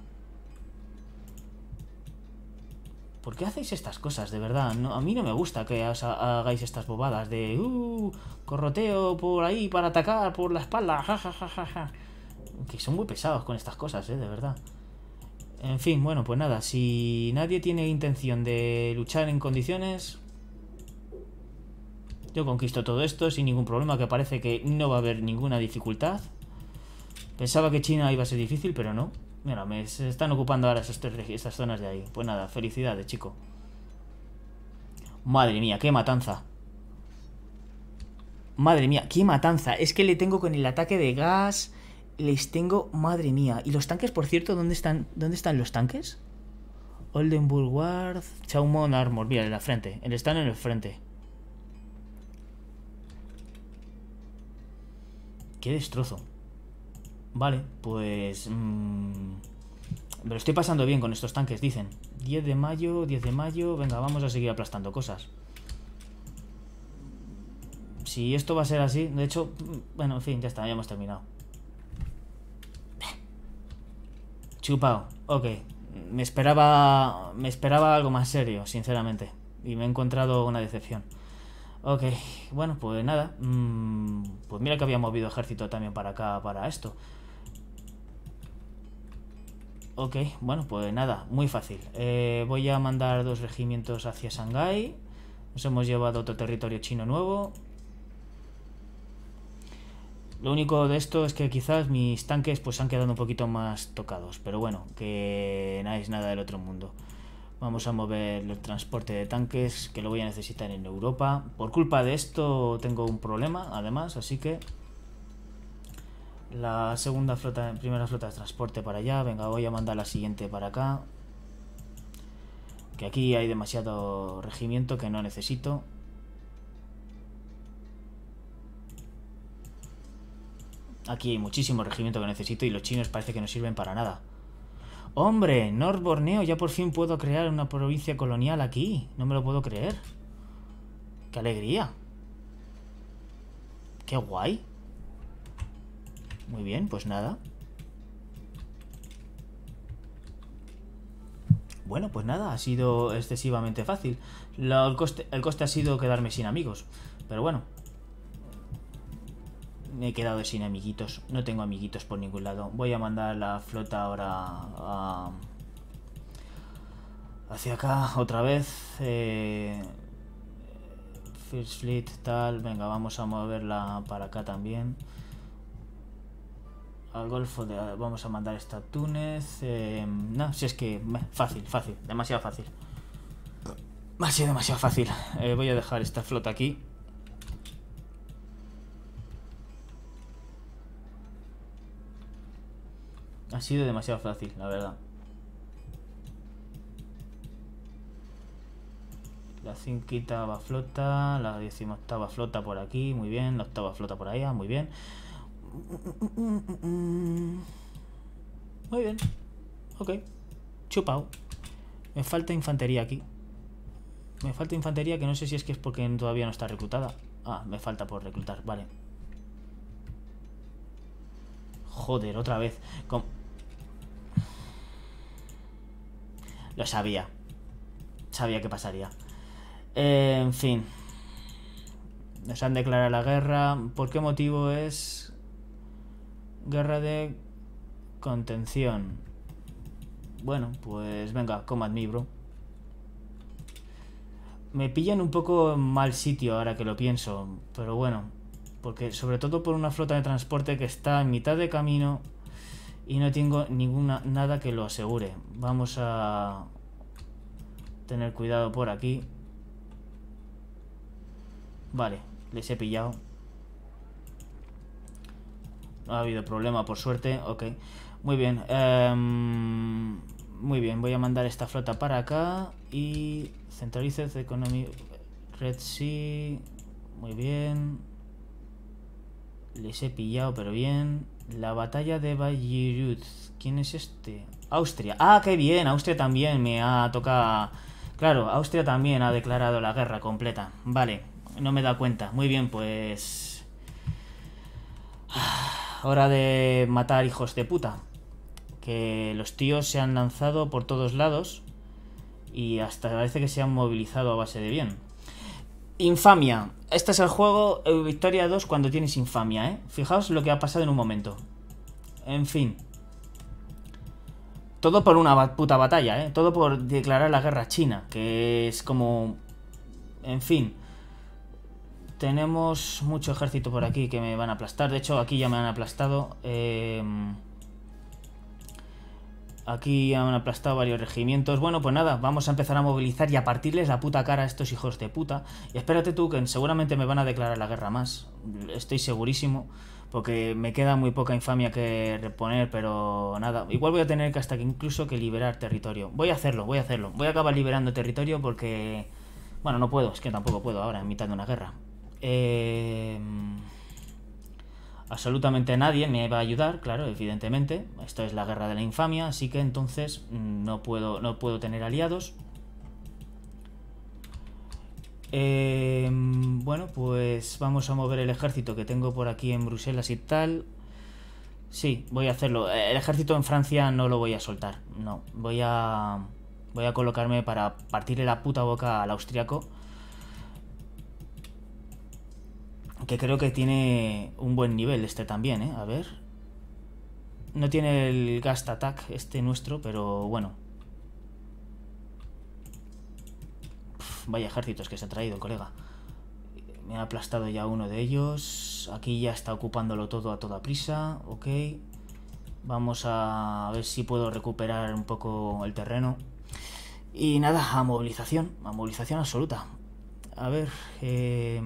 ¿Por qué hacéis estas cosas, de verdad? a mí no me gusta que hagáis estas bobadas de... Uh, corroteo por ahí para atacar por la espalda. Ja, ja, ja, que son muy pesados con estas cosas, eh, de verdad. En fin, bueno, pues nada, si nadie tiene intención de luchar en condiciones, yo conquisto todo esto sin ningún problema, que parece que no va a haber ninguna dificultad. Pensaba que China iba a ser difícil, pero no. Mira, me están ocupando ahora esas, zonas de ahí. Pues nada, felicidades, chico. Madre mía, qué matanza. Madre mía, qué matanza. Es que le tengo con el ataque de gas les tengo, madre mía. ¿Y los tanques, por cierto, dónde están, dónde están los tanques? Oldenburg Ward, Chaumon Armor, mira, en la frente. Están en el frente. Qué destrozo. Vale, pues... Mm, me lo estoy pasando bien con estos tanques, dicen. 10 de mayo, 10 de mayo. Venga, vamos a seguir aplastando cosas. Si esto va a ser así... De hecho, mm, bueno, en fin, ya está, ya hemos terminado. Chupao, ok. Me esperaba, me esperaba algo más serio, sinceramente. Y me he encontrado una decepción. Ok, bueno, pues nada. Mm, pues mira que había movido ejército también para acá, para esto. Ok, bueno, pues nada, muy fácil. Eh, voy a mandar dos regimientos hacia Shanghái. Nos hemos llevado otro territorio chino nuevo. Lo único de esto es que quizás mis tanques pues han quedado un poquito más tocados, pero bueno, que no es nada del otro mundo. Vamos a mover el transporte de tanques, que lo voy a necesitar en Europa. Por culpa de esto tengo un problema, además, así que... La segunda flota, primera flota de transporte para allá. Venga, voy a mandar la siguiente para acá. Que aquí hay demasiado regimiento que no necesito. Aquí hay muchísimo regimiento que necesito y los chinos parece que no sirven para nada. ¡Hombre! North Borneo, ya por fin puedo crear una provincia colonial aquí. No me lo puedo creer. ¡Qué alegría! ¡Qué guay! Muy bien, pues nada. Bueno, pues nada, ha sido excesivamente fácil. el coste ha sido quedarme sin amigos. Pero bueno, me he quedado sin amiguitos. No tengo amiguitos por ningún lado. Voy a mandar la flota ahora a... hacia acá otra vez. Eh... First Fleet, tal. Venga, vamos a moverla para acá también. Al Golfo de... Vamos a mandar esta Túnez. Eh... No, si es que... Fácil, fácil. Demasiado fácil. Más ser demasiado fácil. Eh, voy a dejar esta flota aquí. Ha sido demasiado fácil, la verdad. La cinquita va flota, la decimoctava flota por aquí, muy bien, la octava flota por allá, muy bien. Muy bien, ok, chupao. Me falta infantería aquí. Me falta infantería que no sé si es que es porque todavía no está reclutada. Ah, me falta por reclutar, vale. Joder, otra vez. Con... Lo sabía. Sabía que pasaría. Eh, en fin. Nos han declarado la guerra. ¿Por qué motivo es guerra de contención? Bueno, pues venga, como me bro. Me pillan un poco en mal sitio ahora que lo pienso, pero bueno, porque sobre todo por una flota de transporte que está en mitad de camino y no tengo ninguna nada que lo asegure. Vamos a tener cuidado por aquí. Vale, les he pillado. No ha habido problema, por suerte. Ok, muy bien. Em, muy bien, voy a mandar esta flota para acá. Y centralices Economy Red Sea. Muy bien. Les he pillado, pero bien. La batalla de Bayreuth. ¿Quién es este? Austria. ¡Ah, qué bien! Austria también me ha tocado... Claro, Austria también ha declarado la guerra completa. Vale, no me da cuenta. Muy bien, pues... Hora de matar hijos de puta. Que los tíos se han lanzado por todos lados. Y hasta parece que se han movilizado a base de bien. Infamia. Este es el juego Victoria 2 cuando tienes infamia, ¿eh? Fijaos lo que ha pasado en un momento. En fin. Todo por una puta batalla, ¿eh? Todo por declarar la guerra China, que es como... En fin. Tenemos mucho ejército por aquí que me van a aplastar. De hecho, aquí ya me han aplastado. Eh... Aquí han aplastado varios regimientos. Bueno, pues nada, vamos a empezar a movilizar y a partirles la puta cara a estos hijos de puta. Y espérate tú, que seguramente me van a declarar la guerra más. Estoy segurísimo, porque me queda muy poca infamia que reponer, pero nada. Igual voy a tener que hasta que incluso que liberar territorio. Voy a hacerlo, voy a hacerlo. Voy a acabar liberando territorio porque... Bueno, no puedo, es que tampoco puedo ahora, en mitad de una guerra. Eh absolutamente nadie me va a ayudar, claro, evidentemente. Esto es la guerra de la infamia, así que entonces mm, no puedo, no puedo tener aliados. Em, bueno, pues vamos a mover el ejército que tengo por aquí en Bruselas y tal. Sí, voy a hacerlo. El ejército en Francia no lo voy a soltar, no. Voy a... Voy a colocarme para partirle la puta boca al austriaco. que creo que tiene un buen nivel este también, ¿eh? A ver. No tiene el Gast Attack este nuestro, pero bueno. vaya ejércitos que se ha traído colega. Me ha aplastado ya uno de ellos. Aquí ya está ocupándolo todo a toda prisa. Ok. Vamos a ver si puedo recuperar un poco el terreno. Y nada, a movilización. A movilización absoluta. A ver. Eh...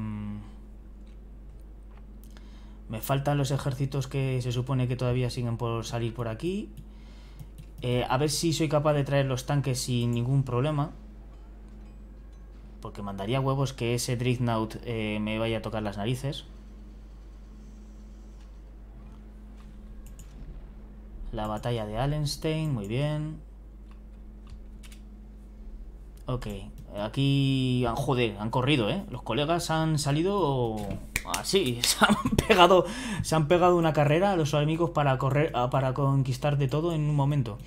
Me faltan los ejércitos que se supone que todavía siguen por salir por aquí. Eh, a ver si soy capaz de traer los tanques sin ningún problema. Porque mandaría huevos que ese Dreadnought eh, me vaya a tocar las narices. La batalla de Allenstein, muy bien. Ok, Aquí han, han corrido, ¿eh? Los colegas han salido así, ah, se han pegado, se han pegado una carrera a los amigos para correr, ah, para conquistar de todo en un momento.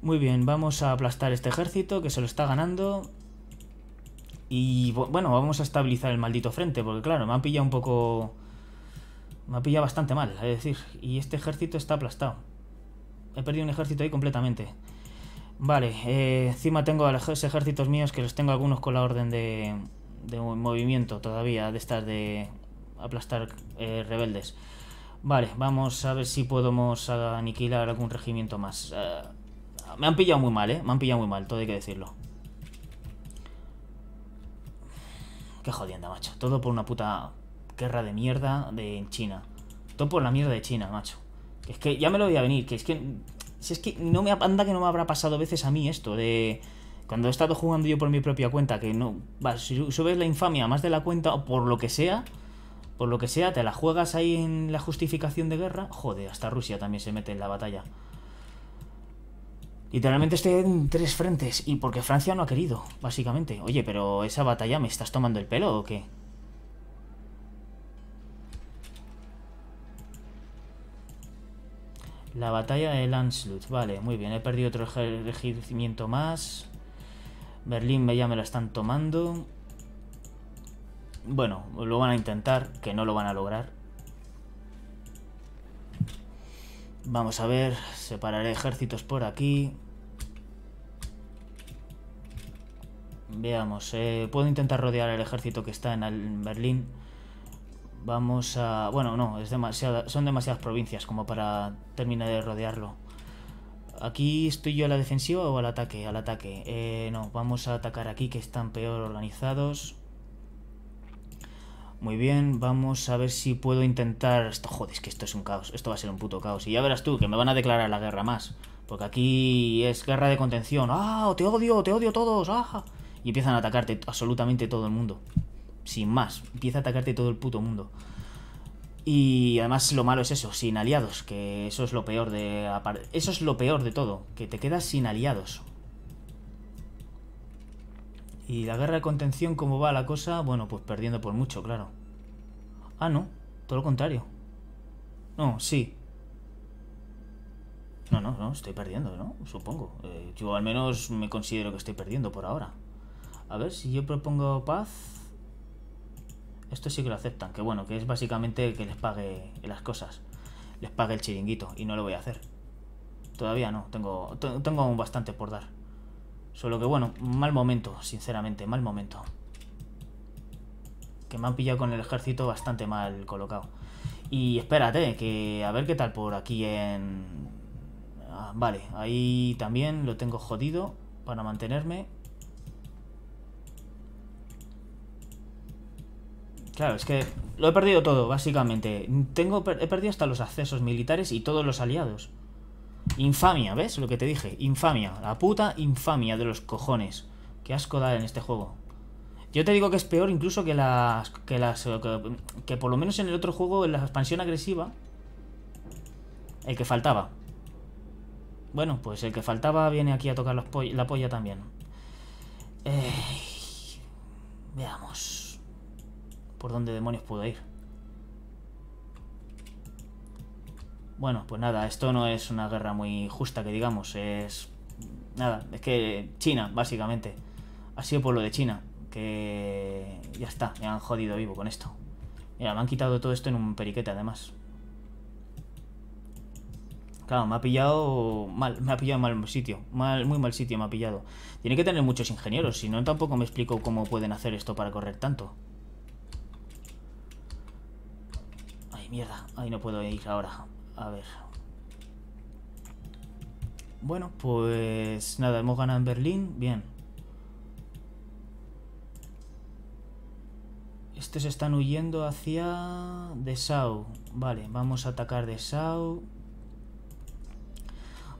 Muy bien, vamos a aplastar este ejército que se lo está ganando. Y bueno, vamos a estabilizar el maldito frente, porque claro, me han pillado un poco... Me ha pillado bastante mal, es decir, y este ejército está aplastado. He perdido un ejército ahí completamente. Vale, eh, encima tengo a los ejércitos míos que los tengo algunos con la orden de, de movimiento todavía, de estas de aplastar eh, rebeldes. Vale, vamos a ver si podemos aniquilar algún regimiento más. Eh, me han pillado muy mal, ¿eh? Me han pillado muy mal, todo hay que decirlo. Qué jodienda, macho. Todo por una puta guerra de mierda de China. Todo por la mierda de China, macho. Es que ya me lo voy a venir, que es que si es que no me anda que no me habrá pasado veces a mí esto de cuando he estado jugando yo por mi propia cuenta, que no, si subes la infamia más de la cuenta o por lo que sea, por lo que sea, te la juegas ahí en la justificación de guerra, joder, hasta Rusia también se mete en la batalla. Literalmente estoy en tres frentes y porque Francia no ha querido, básicamente. Oye, pero esa batalla me estás tomando el pelo o qué? La batalla de Landslut. Vale, muy bien. He perdido otro regimiento más. Berlín ya me la están tomando. Bueno, lo van a intentar, que no lo van a lograr. Vamos a ver, separaré ejércitos por aquí. Veamos, eh, puedo intentar rodear el ejército que está en Berlín. Vamos a... Bueno, no, es son demasiadas provincias como para terminar de rodearlo. ¿Aquí estoy yo a la defensiva o al ataque? Al ataque. Eh, no, vamos a atacar aquí que están peor organizados. Muy bien, vamos a ver si puedo intentar... Esto, joder, es que esto es un caos. Esto va a ser un puto caos. Y ya verás tú, que me van a declarar la guerra más. Porque aquí es guerra de contención. ¡Ah! ¡Te odio! ¡Te odio todos! ¡Ah! Y empiezan a atacarte absolutamente todo el mundo sin más. Empieza a atacarte todo el puto mundo. Y además lo malo es eso, sin aliados, que eso es lo peor de eso es lo peor de todo, que te quedas sin aliados. Y la guerra de contención, ¿cómo va la cosa? Bueno, pues perdiendo por mucho, claro. Ah, no, todo lo contrario. No, sí. No, no, no, estoy perdiendo, ¿no? Supongo. Eh, yo al menos me considero que estoy perdiendo por ahora. A ver, si yo propongo paz, esto sí que lo aceptan, que bueno, que es básicamente que les pague las cosas, les pague el chiringuito, y no lo voy a hacer. Todavía no, tengo, tengo bastante por dar. Solo que bueno, mal momento, sinceramente, mal momento. Que me han pillado con el ejército bastante mal colocado. Y espérate, que a ver qué tal por aquí en... Ah, vale, ahí también lo tengo jodido para mantenerme. Claro, es que lo he perdido todo, básicamente. Tengo, he perdido hasta los accesos militares y todos los aliados. Infamia, ¿ves? Lo que te dije. Infamia. La puta infamia de los cojones. Qué asco da en este juego. Yo te digo que es peor incluso que las... Que las... Que, por lo menos en el otro juego, en la expansión agresiva... El que faltaba. Bueno, pues el que faltaba viene aquí a tocar la polla también. Eh, veamos por dónde demonios puedo ir. Bueno, pues nada, esto no es una guerra muy justa, que digamos, es... Nada, es que China, básicamente. Ha sido por lo de China, que... Ya está, me han jodido vivo con esto. Mira, me han quitado todo esto en un periquete, además. Claro, me ha pillado mal, me ha pillado mal sitio, muy mal sitio me ha pillado. Tiene que tener muchos ingenieros, si no tampoco me explico cómo pueden hacer esto para correr tanto. mierda. Ahí no puedo ir ahora. A ver. Bueno, pues nada, hemos ganado en Berlín. Bien. Estos están huyendo hacia Dessau. Vale, vamos a atacar Dessau.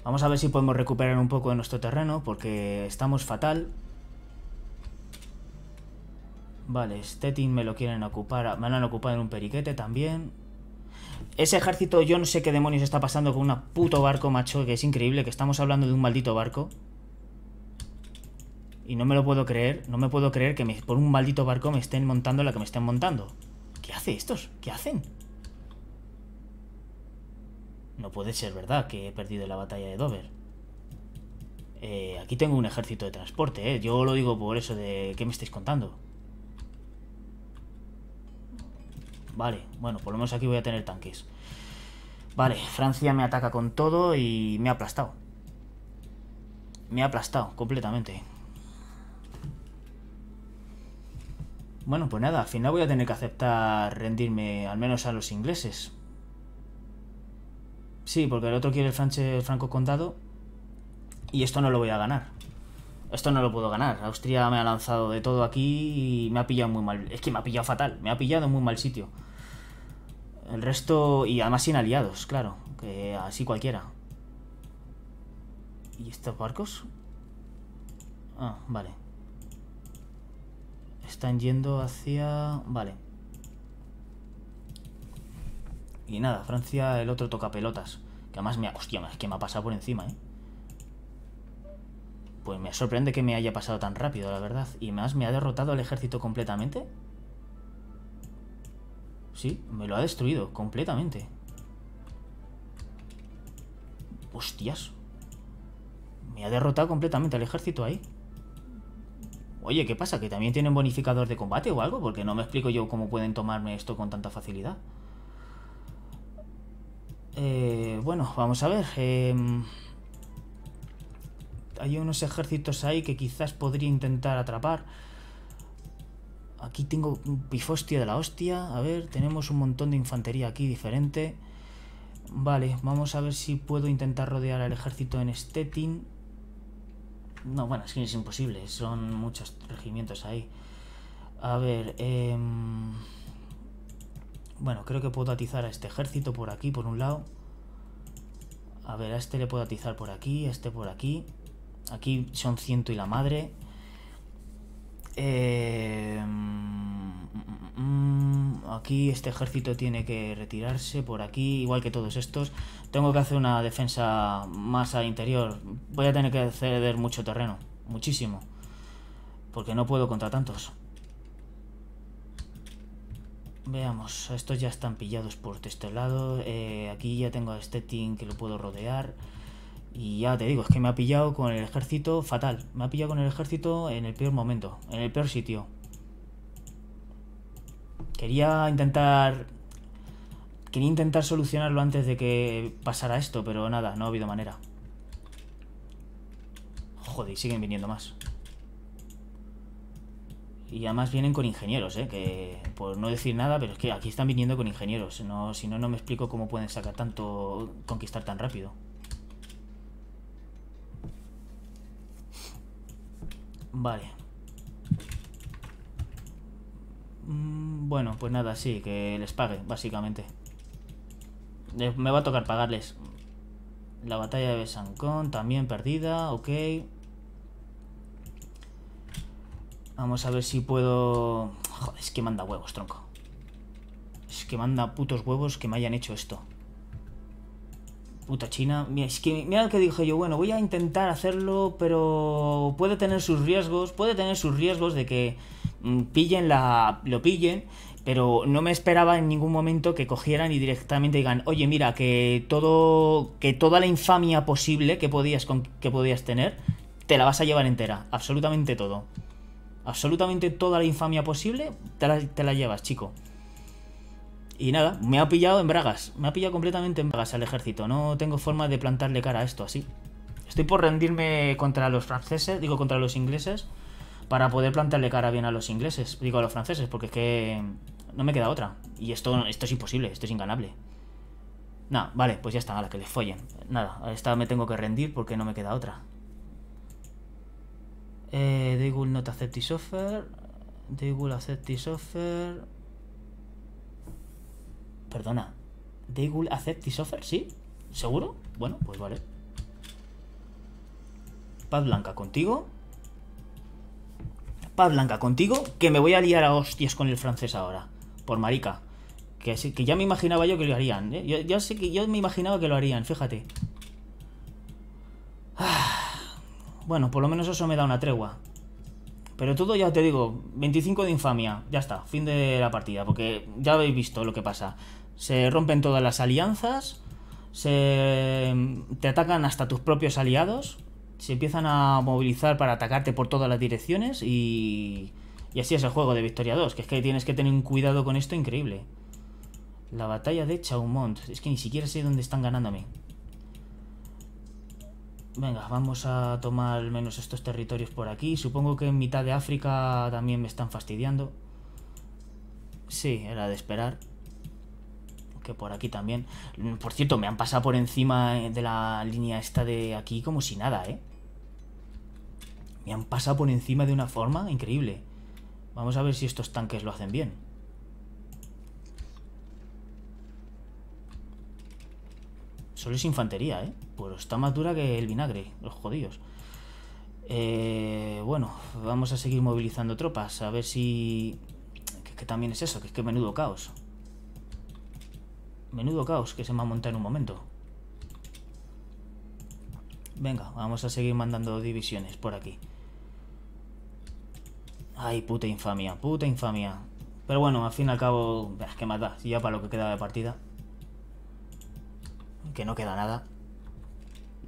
Vamos a ver si podemos recuperar un poco de nuestro terreno, porque estamos fatal. Vale, Stettin me lo quieren ocupar. Me lo han ocupado en un periquete también. Ese ejército, yo no sé qué demonios está pasando con un puto barco, macho, que es increíble, que estamos hablando de un maldito barco. Y no me lo puedo creer, no me puedo creer que por un maldito barco me estén montando la que me estén montando. ¿Qué hace estos? ¿Qué hacen? No puede ser verdad que he perdido la batalla de Dover. Eh, aquí tengo un ejército de transporte, eh. Yo lo digo por eso de... ¿Qué me estáis contando? Vale, bueno, por lo menos aquí voy a tener tanques. Vale, Francia me ataca con todo y me ha aplastado. Me ha aplastado completamente. Bueno, pues nada, al final voy a tener que aceptar rendirme al menos a los ingleses. Sí, porque el otro quiere el, franche, franco condado y esto no lo voy a ganar esto no lo puedo ganar. Austria me ha lanzado de todo aquí y me ha pillado muy mal. Es que me ha pillado fatal, me ha pillado en muy mal sitio. El resto, y además sin aliados, claro, que así cualquiera. ¿Y estos barcos? Ah, vale. Están yendo hacia... Vale. Y nada, Francia, el otro toca pelotas. Que además me ha... Hostia, es que me ha pasado por encima, ¿eh? Pues me sorprende que me haya pasado tan rápido, la verdad. Y más, ¿me ha derrotado el ejército completamente? Sí, me lo ha destruido completamente. Hostias. Me ha derrotado completamente al ejército ahí. Oye, ¿qué pasa? ¿Que también tienen bonificador de combate o algo? Porque no me explico yo cómo pueden tomarme esto con tanta facilidad. Eh, bueno, vamos a ver. Em, hay unos ejércitos ahí que quizás podría intentar atrapar. Aquí tengo un pifostia de la hostia. A ver, tenemos un montón de infantería aquí diferente. Vale, vamos a ver si puedo intentar rodear al ejército en Stettin. No, bueno, es que es imposible. Son muchos regimientos ahí. A ver, eh... Bueno, creo que puedo atizar a este ejército por aquí, por un lado. A ver, a este le puedo atizar por aquí, a este por aquí. Aquí son ciento y la madre. Eh, aquí este ejército tiene que retirarse por aquí, igual que todos estos. Tengo que hacer una defensa más al interior. Voy a tener que ceder mucho terreno, muchísimo. Porque no puedo contra tantos. Veamos, estos ya están pillados por este lado. Eh, aquí ya tengo a este team que lo puedo rodear. Y ya te digo, es que me ha pillado con el ejército fatal. Me ha pillado con el ejército en el peor momento, en el peor sitio. Quería intentar... Quería intentar solucionarlo antes de que pasara esto, pero nada, no ha habido manera. Joder, y siguen viniendo más. Y además vienen con ingenieros, ¿eh? Que por no decir nada, pero es que aquí están viniendo con ingenieros. si no, no me explico cómo pueden sacar tanto, conquistar tan rápido. Vale. Mm, bueno, pues nada, sí, que les pague, básicamente. Eh, me va a tocar pagarles. La batalla de Sancón también perdida, ok. Vamos a ver si puedo... Joder, es que manda huevos, tronco. Es que manda putos huevos que me hayan hecho esto. Puta China. Mira, es que, mira lo que dije yo. Bueno, voy a intentar hacerlo, pero puede tener sus riesgos. Puede tener sus riesgos de que mm, pillen la, lo pillen. Pero no me esperaba en ningún momento que cogieran y directamente digan, oye, mira, que todo. que toda la infamia posible que podías, que podías tener, te la vas a llevar entera. Absolutamente todo. Absolutamente toda la infamia posible, te la llevas, chico. Y nada, me ha pillado en bragas. Me ha pillado completamente en bragas al ejército. No tengo forma de plantarle cara a esto así. Estoy por rendirme contra los franceses, digo contra los ingleses, para poder plantarle cara bien a los ingleses, digo a los franceses, porque es que no me queda otra. Y esto, esto es imposible, esto es inganable. Nada, vale, pues ya está, a la que les follen. Nada, a esta me tengo que rendir porque no me queda otra. Eh, they will not accept this offer. They will accept this offer. Perdona. They will accept this offer, ¿sí? ¿Seguro? Bueno, pues vale. Paz blanca contigo. Paz blanca contigo, que me voy a liar a hostias con el francés ahora. Por marica. Que, que ya me imaginaba yo que lo harían. ¿eh? Yo, sé que yo me imaginaba que lo harían, fíjate. Bueno, por lo menos eso me da una tregua. Pero todo ya te digo, 25 de infamia, ya está, fin de la partida, porque ya habéis visto lo que pasa se rompen todas las alianzas, se, te atacan hasta tus propios aliados, se empiezan a movilizar para atacarte por todas las direcciones y, y así es el juego de Victoria 2, que es que tienes que tener un cuidado con esto increíble. La batalla de Chaumont, es que ni siquiera sé dónde están mí. Venga, vamos a tomar al menos estos territorios por aquí. Supongo que en mitad de África también me están fastidiando. Sí, era de esperar que por aquí también. Por cierto, me han pasado por encima eh, de la línea esta de aquí como si nada, ¿eh? Me han pasado por encima de una forma increíble. Vamos a ver si estos tanques lo hacen bien. Solo es infantería, ¿eh? Pues está más dura que el vinagre, los jodidos. Eh, bueno, vamos a seguir movilizando tropas, a ver si... Que, que también es eso, que es que menudo caos. Menudo caos que se me ha montado en un momento. Venga, vamos a seguir mandando divisiones por aquí. Ay, puta infamia, puta infamia. Pero bueno, al fin y al cabo, que más da, ya para lo que queda de partida. Que no queda nada.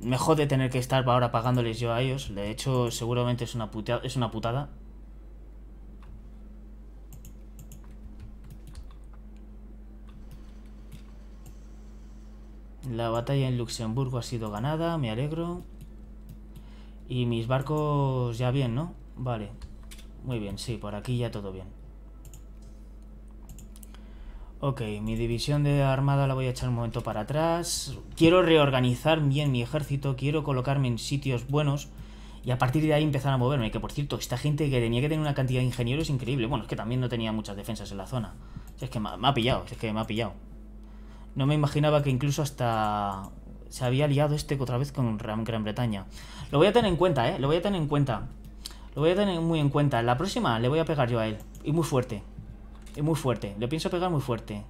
Mejor de tener que estar ahora pagándoles yo a ellos. De hecho, seguramente es una, es una putada. La batalla en Luxemburgo ha sido ganada, me alegro. Y mis barcos ya bien, ¿no? Vale. Muy bien, sí, por aquí ya todo bien. Ok, mi división de armada la voy a echar un momento para atrás. Quiero reorganizar bien mi ejército, quiero colocarme en sitios buenos y a partir de ahí empezar a moverme. Que por cierto, esta gente que tenía que tener una cantidad de ingenieros increíble. Bueno, es que también no tenía muchas defensas en la zona. es que me ha pillado, es que me ha pillado. No me imaginaba que incluso hasta se había liado este otra vez con Gran Bretaña. Lo voy a tener en cuenta, ¿eh? Lo voy a tener en cuenta. Lo voy a tener muy en cuenta. La próxima le voy a pegar yo a él. Y muy fuerte. Y muy fuerte. Le pienso pegar muy fuerte.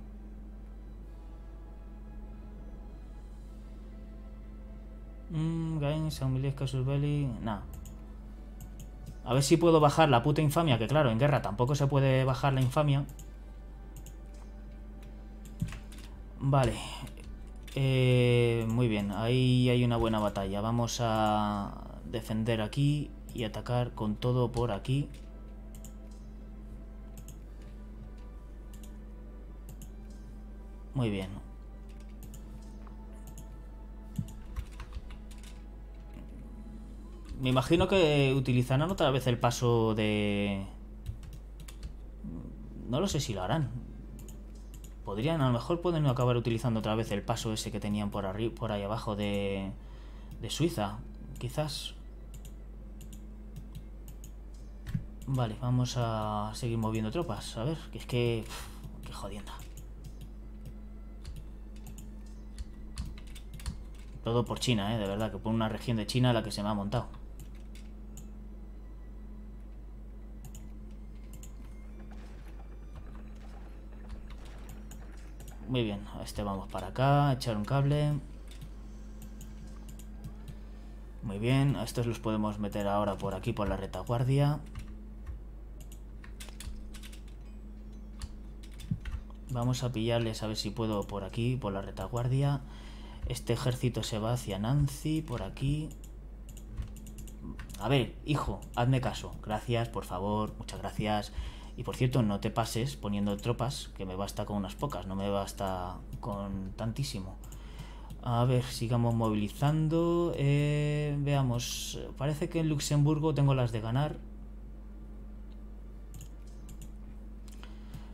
Mmm, Gains, Casus Belli. Nah. A ver si puedo bajar la puta infamia, que claro, en guerra tampoco se puede bajar la infamia. Vale. Eh, muy bien, ahí hay una buena batalla. Vamos a defender aquí y atacar con todo por aquí. Muy bien. Me imagino que utilizarán otra vez el paso de... No lo sé si lo harán podrían, a lo mejor pueden acabar utilizando otra vez el paso ese que tenían por, arriba, por ahí abajo de, Suiza. Quizás. Vale, vamos a seguir moviendo tropas. A ver, que es que... qué jodienda. Todo por China, ¿eh? De verdad, que por una región de China la que se me ha montado. Muy bien, este vamos para acá, echar un cable. Muy bien, estos los podemos meter ahora por aquí, por la retaguardia. Vamos a pillarles a ver si puedo por aquí, por la retaguardia. Este ejército se va hacia Nancy, por aquí. A ver, hijo, hazme caso. Gracias, por favor, muchas gracias. Y por cierto, no te pases poniendo tropas, que me basta con unas pocas, no me basta con tantísimo. A ver, sigamos movilizando. Eh, veamos, parece que en Luxemburgo tengo las de ganar.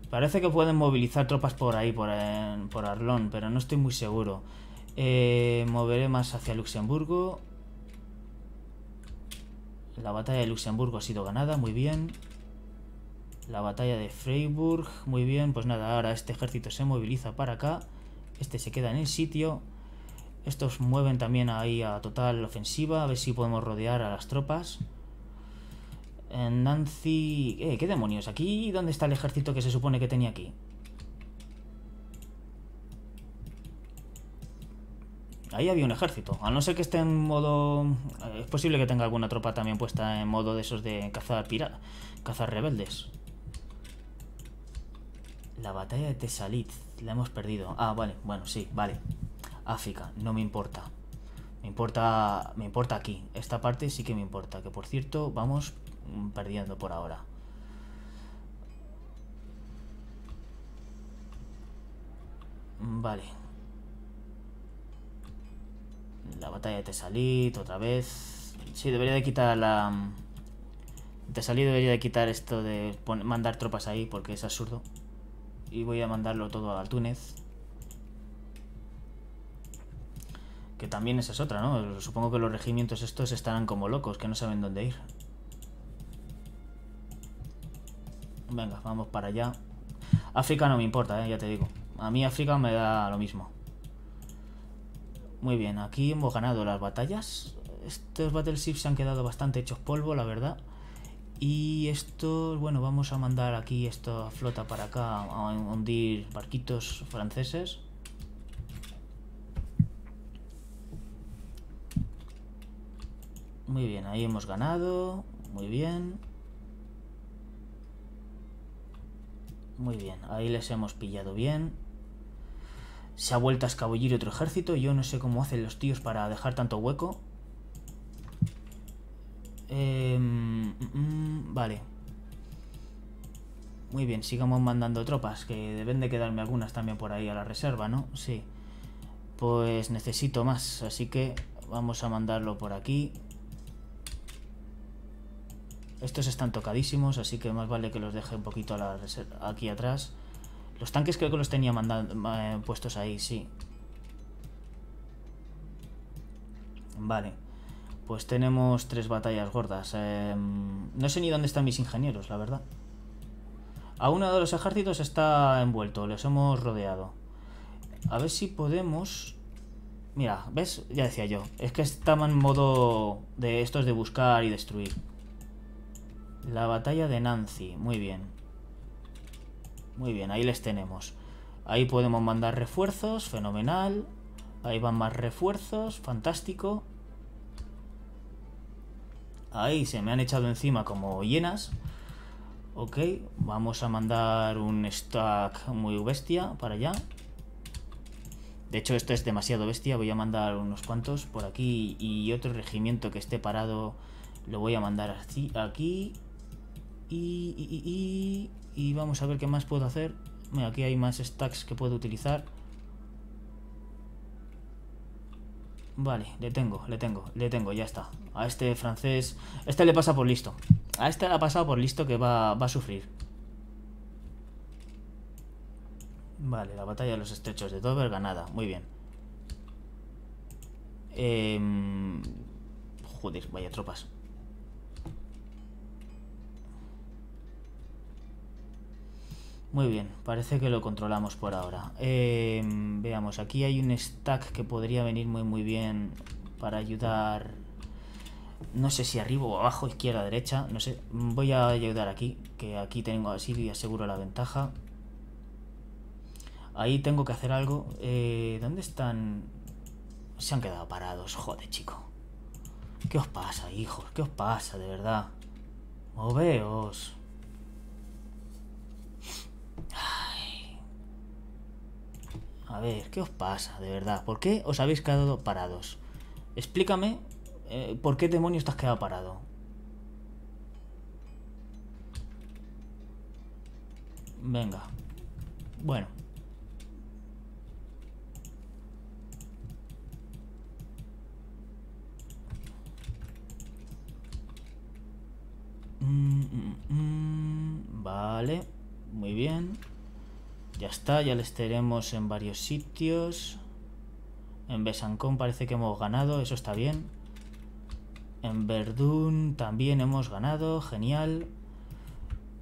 Parece que pueden movilizar tropas por ahí, por, Arlón, pero no estoy muy seguro. Eh, moveré más hacia Luxemburgo. La batalla de Luxemburgo ha sido ganada, muy bien. La batalla de Freiburg. Muy bien, pues nada, ahora este ejército se moviliza para acá. Este se queda en el sitio. Estos mueven también ahí a total ofensiva. A ver si podemos rodear a las tropas. Eh, Nancy... Eh, ¿Qué demonios? ¿Aquí dónde está el ejército que se supone que tenía aquí? Ahí había un ejército. A no ser que esté en modo... Eh, es posible que tenga alguna tropa también puesta en modo de esos de cazar pirata, cazar rebeldes. La batalla de Tesalit. La hemos perdido. Ah, vale. Bueno, sí, vale. África. No me importa. Me importa, me importa aquí. Esta parte sí que me importa. Que por cierto, vamos perdiendo por ahora. Vale. La batalla de Tesalit otra vez. Sí, debería de quitar la... Tesalit debería de quitar esto de mandar tropas ahí porque es absurdo y voy a mandarlo todo a Túnez. Que también esa es otra, ¿no? Supongo que los regimientos estos estarán como locos, que no saben dónde ir. Venga, vamos para allá. África no me importa, ¿eh? ya te digo. A mí África me da lo mismo. Muy bien, aquí hemos ganado las batallas. Estos battleships se han quedado bastante hechos polvo, la verdad. Y esto, bueno, vamos a mandar aquí esta flota para acá a hundir barquitos franceses. Muy bien, ahí hemos ganado. Muy bien. Muy bien, ahí les hemos pillado bien. Se ha vuelto a escabullir otro ejército. Yo no sé cómo hacen los tíos para dejar tanto hueco. Em, mm, vale. Muy bien, sigamos mandando tropas, que deben de quedarme algunas también por ahí a la reserva, ¿no? Sí. Pues necesito más, así que vamos a mandarlo por aquí. Estos están tocadísimos, así que más vale que los deje un poquito aquí atrás. Los tanques creo que los tenía eh, puestos ahí, sí. Vale pues tenemos tres batallas gordas. Em, no sé ni dónde están mis ingenieros, la verdad. A uno de los ejércitos está envuelto, Los hemos rodeado. A ver si podemos... Mira, ¿ves? Ya decía yo. Es que estaba en modo de estos de buscar y destruir. La batalla de Nancy. Muy bien. Muy bien, ahí les tenemos. Ahí podemos mandar refuerzos, fenomenal. Ahí van más refuerzos, fantástico. Ahí se me han echado encima como llenas. Ok, vamos a mandar un stack muy bestia para allá. De hecho, esto es demasiado bestia. Voy a mandar unos cuantos por aquí y otro regimiento que esté parado lo voy a mandar así, aquí. Y, vamos a ver qué más puedo hacer. aquí hay más stacks que puedo utilizar. Vale, le tengo, le tengo, le tengo, ya está. A este francés... Este le pasa por listo. A este le ha pasado por listo que va, a sufrir. Vale, la batalla de los estrechos de Dover ganada. Muy bien. Em, joder, vaya tropas. Muy bien, parece que lo controlamos por ahora. Em, veamos, aquí hay un stack que podría venir muy muy bien para ayudar... No sé si arriba o abajo, izquierda, derecha, no sé. Voy a ayudar aquí, que aquí tengo así y aseguro la ventaja. Ahí tengo que hacer algo. Eh, ¿Dónde están? Se han quedado parados, joder, chico. ¿Qué os pasa, hijos? ¿Qué os pasa, de verdad? Moveos. A ver, ¿qué os pasa? De verdad, ¿por qué os habéis quedado parados? Explícame eh, por qué demonios te has quedado parado. Venga. Bueno. Mm, mm, mm. vale, muy bien. Ya está, ya les tenemos en varios sitios. En Besancón parece que hemos ganado, eso está bien. En Verdún también hemos ganado, genial.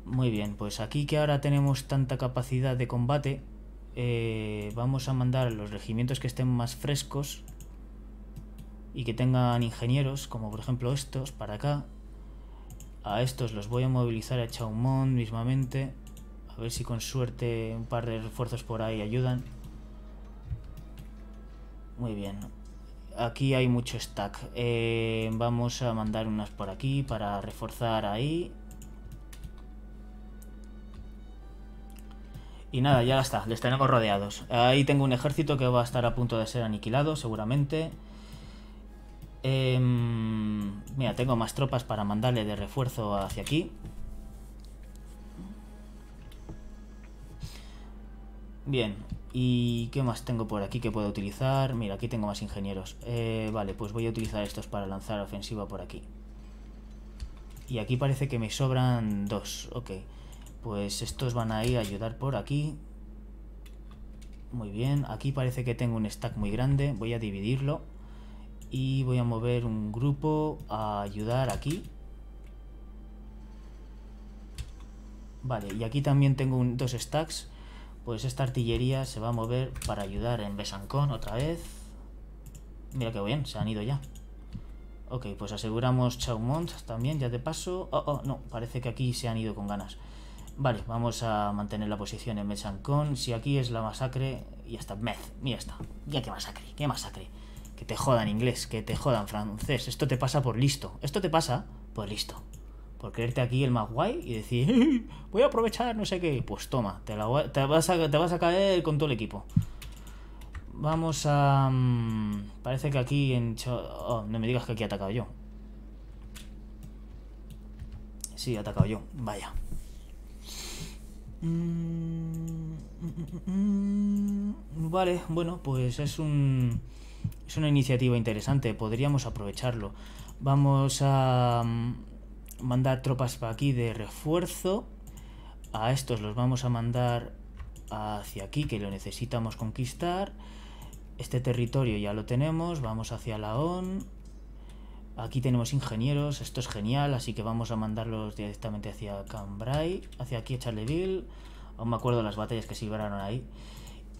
Muy bien, pues aquí que ahora tenemos tanta capacidad de combate, eh, vamos a mandar los regimientos que estén más frescos y que tengan ingenieros, como por ejemplo estos, para acá. A estos los voy a movilizar a Chaumont mismamente. A ver si con suerte un par de refuerzos por ahí ayudan. Muy bien. Aquí hay mucho stack. Eh, vamos a mandar unas por aquí para reforzar ahí. Y nada, ya está, les tenemos rodeados. Ahí tengo un ejército que va a estar a punto de ser aniquilado, seguramente. Em, mira, tengo más tropas para mandarle de refuerzo hacia aquí. Bien, ¿y qué más tengo por aquí que puedo utilizar? Mira, aquí tengo más ingenieros. Eh, vale, pues voy a utilizar estos para lanzar ofensiva por aquí. Y aquí parece que me sobran dos. Ok, pues estos van a ir a ayudar por aquí. Muy bien, aquí parece que tengo un stack muy grande. Voy a dividirlo. Y voy a mover un grupo a ayudar aquí. Vale, y aquí también tengo dos stacks pues esta artillería se va a mover para ayudar en Besancón otra vez. Mira que bien, se han ido ya. Ok, pues aseguramos Chaumont también, ya de paso. Oh, oh, no, parece que aquí se han ido con ganas. Vale, vamos a mantener la posición en Besancón. Si aquí es la masacre, y hasta Mez, mira está. Ya que masacre, qué masacre. Que te jodan inglés, que te jodan francés. Esto te pasa por listo. Esto te pasa por listo por creerte aquí el más guay y decir, voy a aprovechar no sé qué. Pues toma, te, vas a, caer con todo el equipo. Vamos a... Mm, parece que aquí en... Oh, no me digas que aquí he atacado yo. Sí, he atacado yo. Vaya. Mm, vale, bueno, pues es un... Es una iniciativa interesante, podríamos aprovecharlo. Vamos a... Mm, Mandar tropas para aquí de refuerzo. A estos los vamos a mandar hacia aquí, que lo necesitamos conquistar. Este territorio ya lo tenemos. Vamos hacia laON Aquí tenemos ingenieros. Esto es genial, así que vamos a mandarlos directamente hacia Cambrai. Hacia aquí a Charleville. Aún me acuerdo las batallas que se libraron ahí.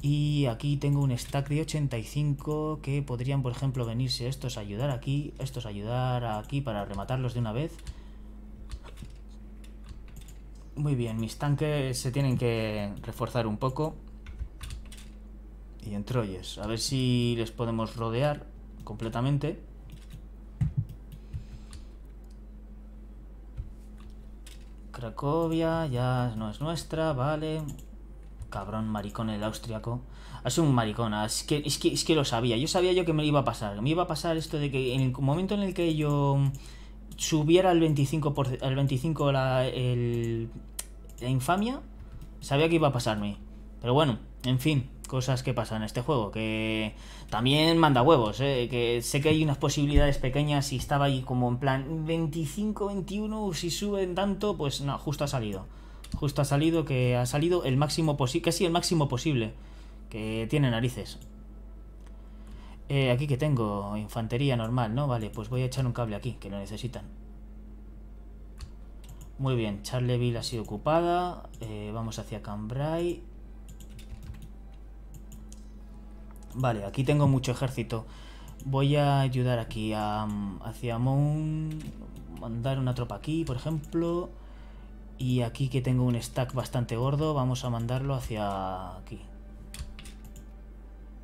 Y aquí tengo un stack de 85 que podrían, por ejemplo, venirse estos a ayudar aquí, estos a ayudar aquí para rematarlos de una vez. Muy bien, mis tanques se tienen que reforzar un poco. Y en A ver si les podemos rodear completamente. Cracovia ya no es nuestra, vale. Cabrón, maricón el austriaco. Es un maricón, ah, es que, que, lo sabía. Yo sabía yo que me iba a pasar. Me iba a pasar esto de que en el momento en el que yo subiera al 25%, al 25 el la infamia sabía que iba a pasarme. Pero bueno, en fin, cosas que pasan en este juego. Que también manda huevos, ¿eh? que sé que hay unas posibilidades pequeñas y estaba ahí como en plan 25, 21, si suben tanto, pues no, justo ha salido. Justo ha salido que ha salido el máximo posible, casi el máximo posible. Que tiene narices. Eh, aquí que tengo infantería normal, ¿no? Vale, pues voy a echar un cable aquí, que lo necesitan. Muy bien, Charleville ha sido ocupada. Eh, vamos hacia Cambrai. Vale, aquí tengo mucho ejército. Voy a ayudar aquí hacia Moon. Mandar una tropa aquí, por ejemplo. Y aquí que tengo un stack bastante gordo, vamos a mandarlo hacia aquí.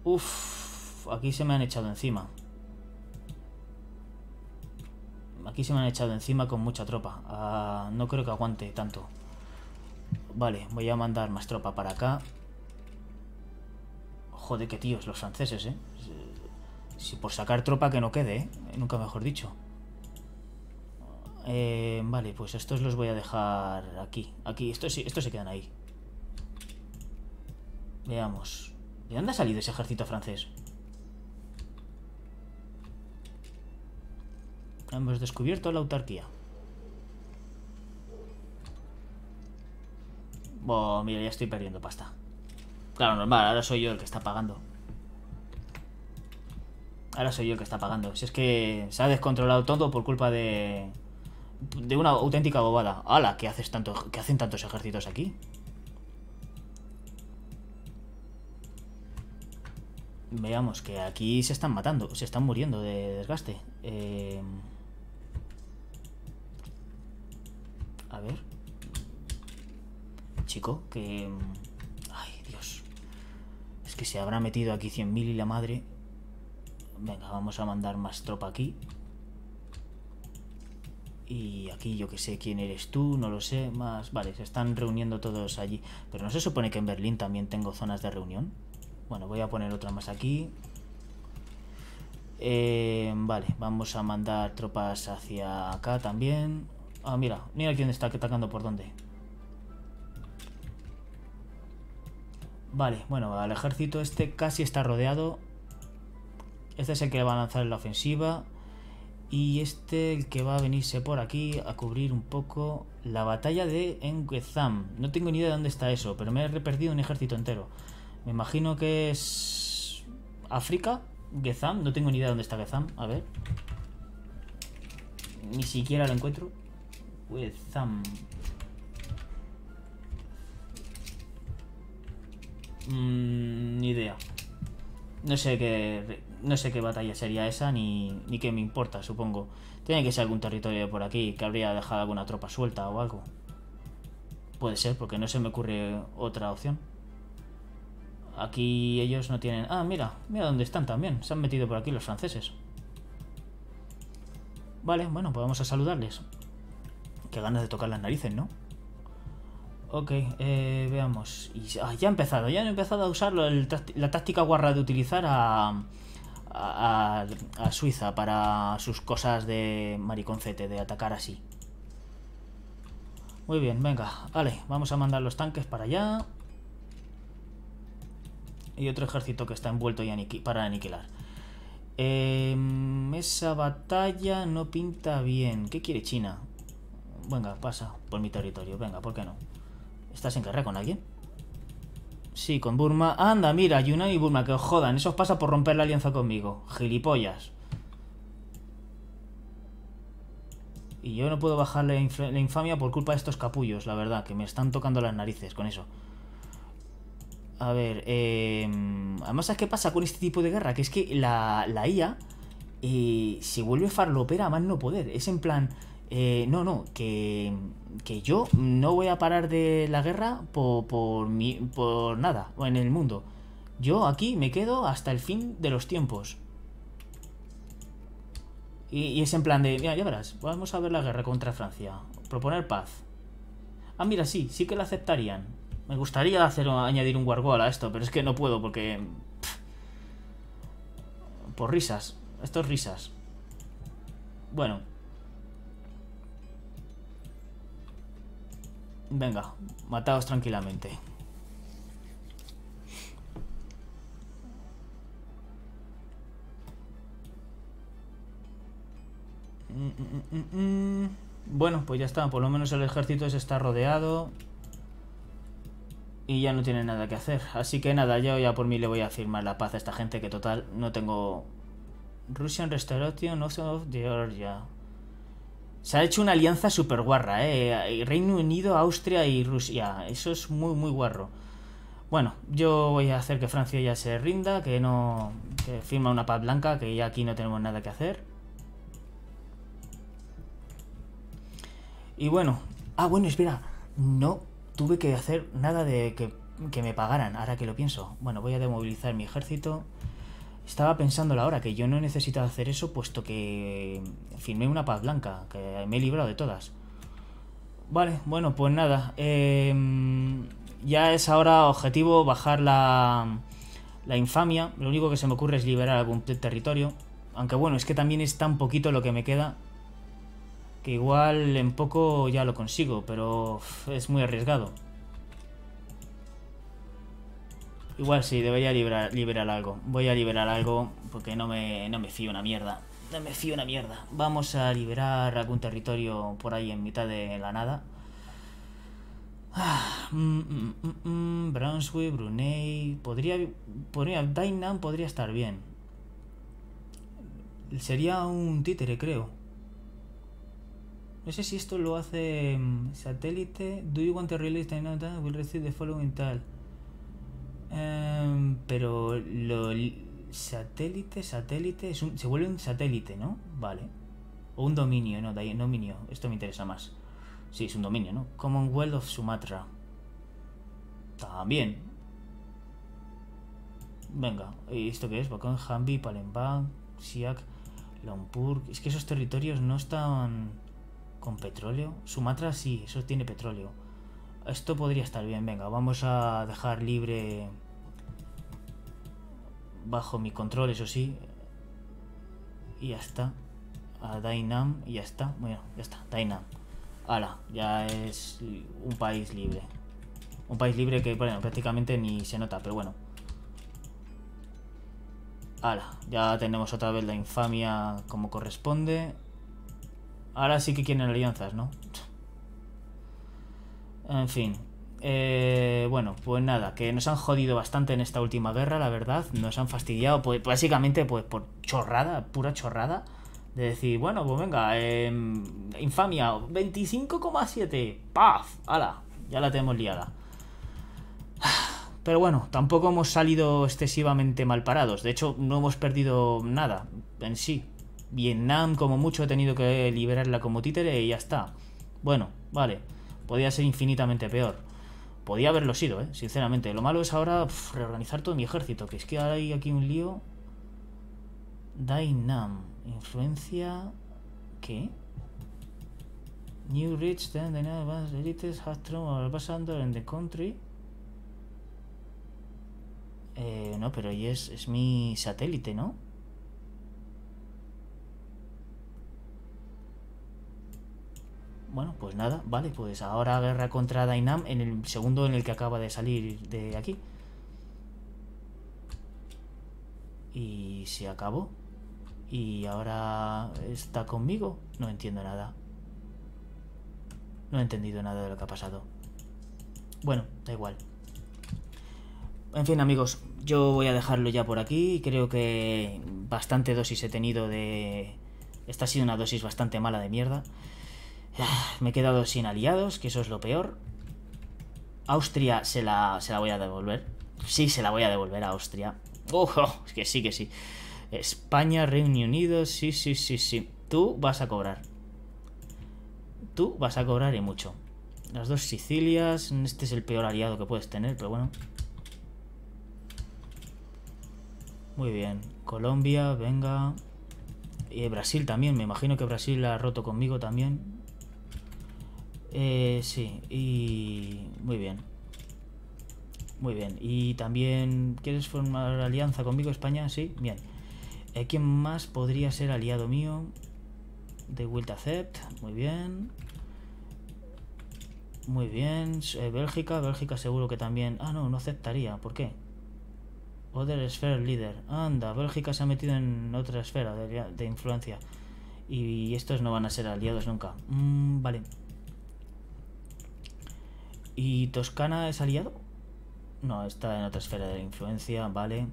Uf, aquí se me han echado encima. Aquí se me han echado encima con mucha tropa. Ah, no creo que aguante tanto. Vale, voy a mandar más tropa para acá. Joder, qué tíos los franceses, ¿eh? Si por sacar tropa que no quede, ¿eh? Nunca mejor dicho. Eh, vale, pues estos los voy a dejar aquí. Aquí, estos, estos se quedan ahí. Veamos. ¿De dónde ha salido ese ejército francés? Hemos descubierto la autarquía. Oh, mira, ya estoy perdiendo pasta. Claro, normal, ahora soy yo el que está pagando. Ahora soy yo el que está pagando. Si es que se ha descontrolado todo por culpa de... De una auténtica bobada. ¡Hala! ¿Qué, haces tanto, ¿Qué hacen tantos ejércitos aquí? Veamos que aquí se están matando, se están muriendo de desgaste. Eh... A ver. Chico, que... Mm, ay, Dios. Es que se habrá metido aquí 100.000 y la madre... Venga, vamos a mandar más tropa aquí. Y aquí yo que sé quién eres tú, no lo sé, más... Vale, se están reuniendo todos allí. Pero no se supone que en Berlín también tengo zonas de reunión. Bueno, voy a poner otra más aquí. Eh, vale, vamos a mandar tropas hacia acá también. Ah, mira, mira quién está atacando por dónde. Vale, bueno, el ejército este casi está rodeado. Este es el que va a lanzar la ofensiva. Y este el que va a venirse por aquí a cubrir un poco la batalla de Enguezam. No tengo ni idea de dónde está eso, pero me he perdido un ejército entero. Me imagino que es... África, Gezam, no tengo ni idea de dónde está Gezam, a ver. Ni siquiera lo encuentro. Mm, ni idea no sé qué no sé qué batalla sería esa ni, ni qué me importa supongo tiene que ser algún territorio por aquí que habría dejado alguna tropa suelta o algo puede ser porque no se me ocurre otra opción aquí ellos no tienen ah mira mira dónde están también se han metido por aquí los franceses Vale, bueno, podemos pues a saludarles. Qué ganas de tocar las narices, ¿no? Ok, eh, veamos. Ah, ya ha empezado, ya han empezado a usar la táctica guarra de utilizar a, Suiza para sus cosas de mariconcete, de atacar así. Muy bien, venga, vale, vamos a mandar los tanques para allá. Y otro ejército que está envuelto y para aniquilar. Eh, esa batalla no pinta bien. ¿Qué quiere China? Venga, pasa por mi territorio. Venga, ¿por qué no? ¿Estás en guerra con alguien? Sí, con Burma. Anda, mira, Yunnan y Burma, que os jodan. Eso os pasa por romper la alianza conmigo. Gilipollas. Y yo no puedo bajar la, infamia por culpa de estos capullos, la verdad, que me están tocando las narices con eso. A ver, eh, además, ¿sabes qué pasa con este tipo de guerra? Que es que la, IA eh, se vuelve farlopera a más no poder. Es en plan, eh, no, no, que, que, yo no voy a parar de la guerra por, por, mi, por nada en el mundo. Yo aquí me quedo hasta el fin de los tiempos. Y, es en plan de, mira, ya verás, vamos a ver la guerra contra Francia. Proponer paz. Ah, mira, sí, sí que la aceptarían. Me gustaría añadir un Wargol a esto, pero es que no puedo porque... por risas. Esto es risas. Bueno, Venga, mataos tranquilamente. Bueno, pues ya está. Por lo menos el ejército se está rodeado. Y ya no tiene nada que hacer. Así que nada, yo ya por mí le voy a firmar la paz a esta gente que total no tengo... Russian Restoration of Georgia. Se ha hecho una alianza súper guarra, ¿eh? Reino Unido, Austria y Rusia. Eso es muy, muy guarro. Bueno, yo voy a hacer que Francia ya se rinda, que no... que firma una paz blanca, que ya aquí no tenemos nada que hacer. Y bueno... Ah, bueno, espera. No tuve que hacer nada de que, que me pagaran, ahora que lo pienso. Bueno, voy a demovilizar mi ejército... Estaba pensando ahora, que yo no he necesitado hacer eso puesto que firmé una paz blanca, que me he librado de todas. Vale, bueno, pues nada. Em, ya es ahora objetivo bajar la, la infamia. Lo único que se me ocurre es liberar algún territorio. Aunque bueno, es que también es tan poquito lo que me queda que igual en poco ya lo consigo, pero es muy arriesgado. Igual sí, debería liberar, liberar algo. Voy a liberar algo porque no me, no me fío una mierda. No me fío una mierda. Vamos a liberar algún territorio por ahí en mitad de la nada. Ah, mm, mm, mm, Brunei. Podría. podría Dainan podría estar bien. Sería un títere, creo. No sé si esto lo hace satélite. Do you want to release Dainan? Will receive the following tal. Em, pero lo satélite, satélite, se vuelve un satélite, ¿no? Vale. O un dominio, no, dominio, esto me interesa más. Sí, es un dominio, ¿no? Commonwealth of Sumatra. También. Venga, ¿y esto qué es? Bacon, Hambi, Palembang, Siak, Lompur... Es que esos territorios no están con petróleo. Sumatra sí, eso tiene petróleo. Esto podría estar bien. Venga, vamos a dejar libre bajo mi control, eso sí. Y ya está. A Dainam y ya está. Bueno, ya está. Dainam. Ala, ya es un país libre. Un país libre que, bueno, prácticamente ni se nota, pero bueno. Ala, ya tenemos otra vez la infamia como corresponde. Ahora sí que quieren alianzas, ¿no? En fin, eh, bueno, pues nada, que nos han jodido bastante en esta última guerra, la verdad. Nos han fastidiado, pues básicamente pues por chorrada, pura chorrada. De decir, bueno, pues venga, em, infamia, 25,7, paf, ala, ya la tenemos liada. Pero bueno, tampoco hemos salido excesivamente mal parados. De hecho, no hemos perdido nada en sí. Vietnam, como mucho, he tenido que liberarla como títere y ya está. Bueno, vale. Podía ser infinitamente peor. Podía haberlo sido, ¿eh? sinceramente. Lo malo es ahora reorganizar todo mi ejército, que es que ahora hay aquí un lío. Dynam Influencia... ¿Qué? New Rich, then the advanced elites has thrown pasando in the country. Eh, no, pero ahí es mi satélite, ¿no? Bueno, pues nada, vale, pues ahora guerra contra Dainam en el segundo en el que acaba de salir de aquí. Y se acabó. Y ahora está conmigo. No entiendo nada. No he entendido nada de lo que ha pasado. Bueno, da igual. En fin, amigos, yo voy a dejarlo ya por aquí. Creo que bastante dosis he tenido de... Esta ha sido una dosis bastante mala de mierda. Me he quedado sin aliados, que eso es lo peor. Austria se la, se la voy a devolver. Sí, se la voy a devolver a Austria. Ojo, es que sí, que sí. España, Reino Unido, sí, sí, sí, sí. Tú vas a cobrar. Tú vas a cobrar y mucho. Las dos Sicilias. Este es el peor aliado que puedes tener, pero bueno. Muy bien. Colombia, venga. Y Brasil también. Me imagino que Brasil la ha roto conmigo también. Eh, sí, y... Muy bien. Muy bien. Y también... ¿Quieres formar alianza conmigo, España? Sí, bien. Eh, ¿Quién más podría ser aliado mío? De Wilt Accept. Muy bien. Muy bien. Eh, Bélgica. Bélgica seguro que también... Ah, no, no aceptaría. ¿Por qué? Other Sphere Leader. Anda, Bélgica se ha metido en otra esfera de, influencia. Y estos no van a ser aliados nunca. Mm, vale. ¿Y Toscana es aliado? No, está en otra esfera de influencia, vale.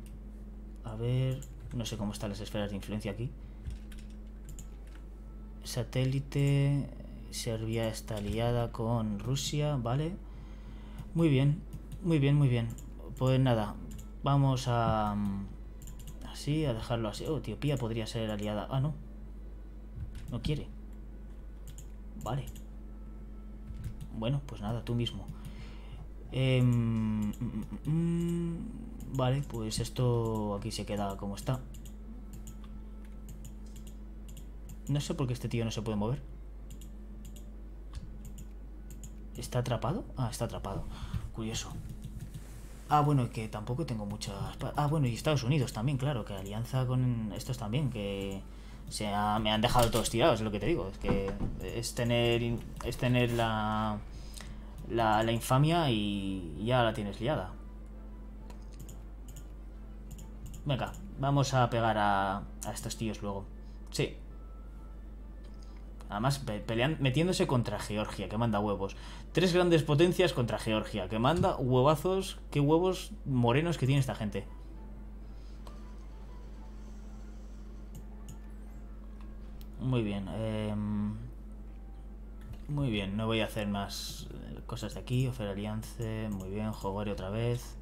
A ver, no sé cómo están las esferas de influencia aquí. Satélite, Serbia está aliada con Rusia, vale. Muy bien, muy bien, muy bien. Pues nada, vamos a... Mm, así, a dejarlo así. Oh, Etiopía podría ser aliada. Ah, no. No quiere. Vale. Bueno, pues nada, tú mismo. Em, mm, mm, mm, vale, pues esto aquí se queda como está. No sé por qué este tío no se puede mover. ¿Está atrapado? Ah, está atrapado. Curioso. Ah, bueno, que tampoco tengo muchas... Ah, bueno, y Estados Unidos también, claro, que alianza con estos también, que me han dejado todos tirados, es lo que te digo. Es que es tener, es la, la, infamia y ya la tienes liada. Venga, vamos a pegar a, estos tíos luego. Sí. Además, pelean, metiéndose contra Georgia, que manda huevos. Tres grandes potencias contra Georgia, que manda huevazos. Qué huevos morenos que tiene esta gente. Muy bien. Em, muy bien, no voy a hacer más eh, cosas de aquí. Ofer Alliance, muy bien. Jogore otra vez.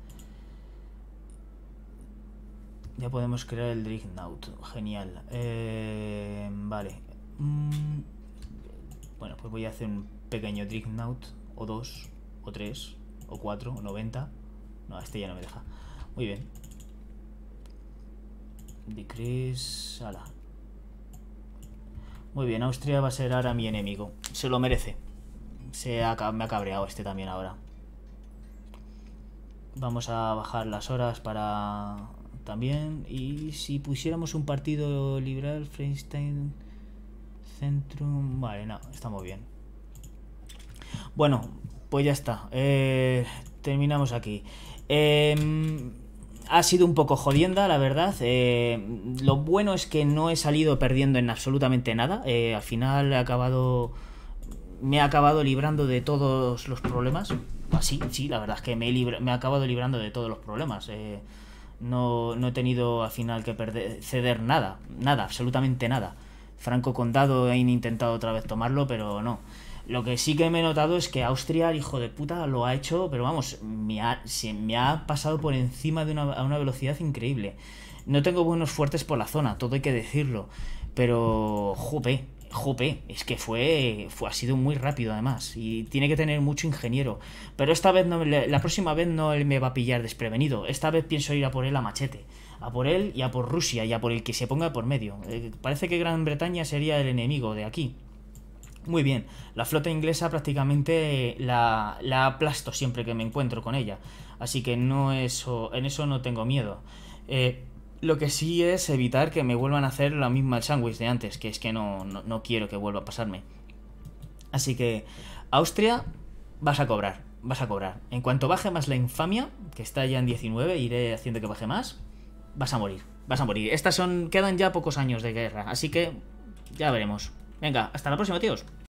Ya podemos crear el Drignaut. Genial. Em, vale. Mm, bueno, pues voy a hacer un pequeño Drignaut. O dos, o tres, o cuatro, o noventa. No, este ya no me deja. Muy bien. Decrease. Ala, muy bien, Austria va a ser ahora mi enemigo. Se lo merece. Se ha, me ha cabreado este también ahora. Vamos a bajar las horas para... También. Y si pusiéramos un partido liberal, Freinstein. Centrum... Vale, no, estamos bien. Bueno, pues ya está. Eh, terminamos aquí. Eh, ha sido un poco jodienda, la verdad. Eh, lo bueno es que no he salido perdiendo en absolutamente nada. Eh, al final he acabado. Me he acabado librando de todos los problemas. Así, ah, sí, la verdad es que me he, acabado librando de todos los problemas. Eh, no, no, he tenido al final que ceder nada, nada, absolutamente nada. Franco Condado ha intentado otra vez tomarlo, pero no. Lo que sí que me he notado es que Austria, el hijo de puta, lo ha hecho, pero vamos, me ha, pasado por encima de una, a una velocidad increíble. No tengo buenos fuertes por la zona, todo hay que decirlo. Pero, jope, jope, es que fue, ha sido muy rápido además y tiene que tener mucho ingeniero. Pero esta vez no, la próxima vez no me va a pillar desprevenido. Esta vez pienso ir a por él a machete, a por él y a por Rusia y a por el que se ponga por medio. Eh, parece que Gran Bretaña sería el enemigo de aquí. Muy bien, la flota inglesa prácticamente la, aplasto siempre que me encuentro con ella, así que no eso, en eso no tengo miedo. Eh, lo que sí es evitar que me vuelvan a hacer la misma sándwich de antes, que es que no, no, no quiero que vuelva a pasarme. Así que, Austria, vas a cobrar, vas a cobrar. En cuanto baje más la infamia, que está ya en 19, iré haciendo que baje más, vas a morir, vas a morir. Estas son, quedan ya pocos años de guerra, así que ya veremos. Venga, hasta la próxima, tíos.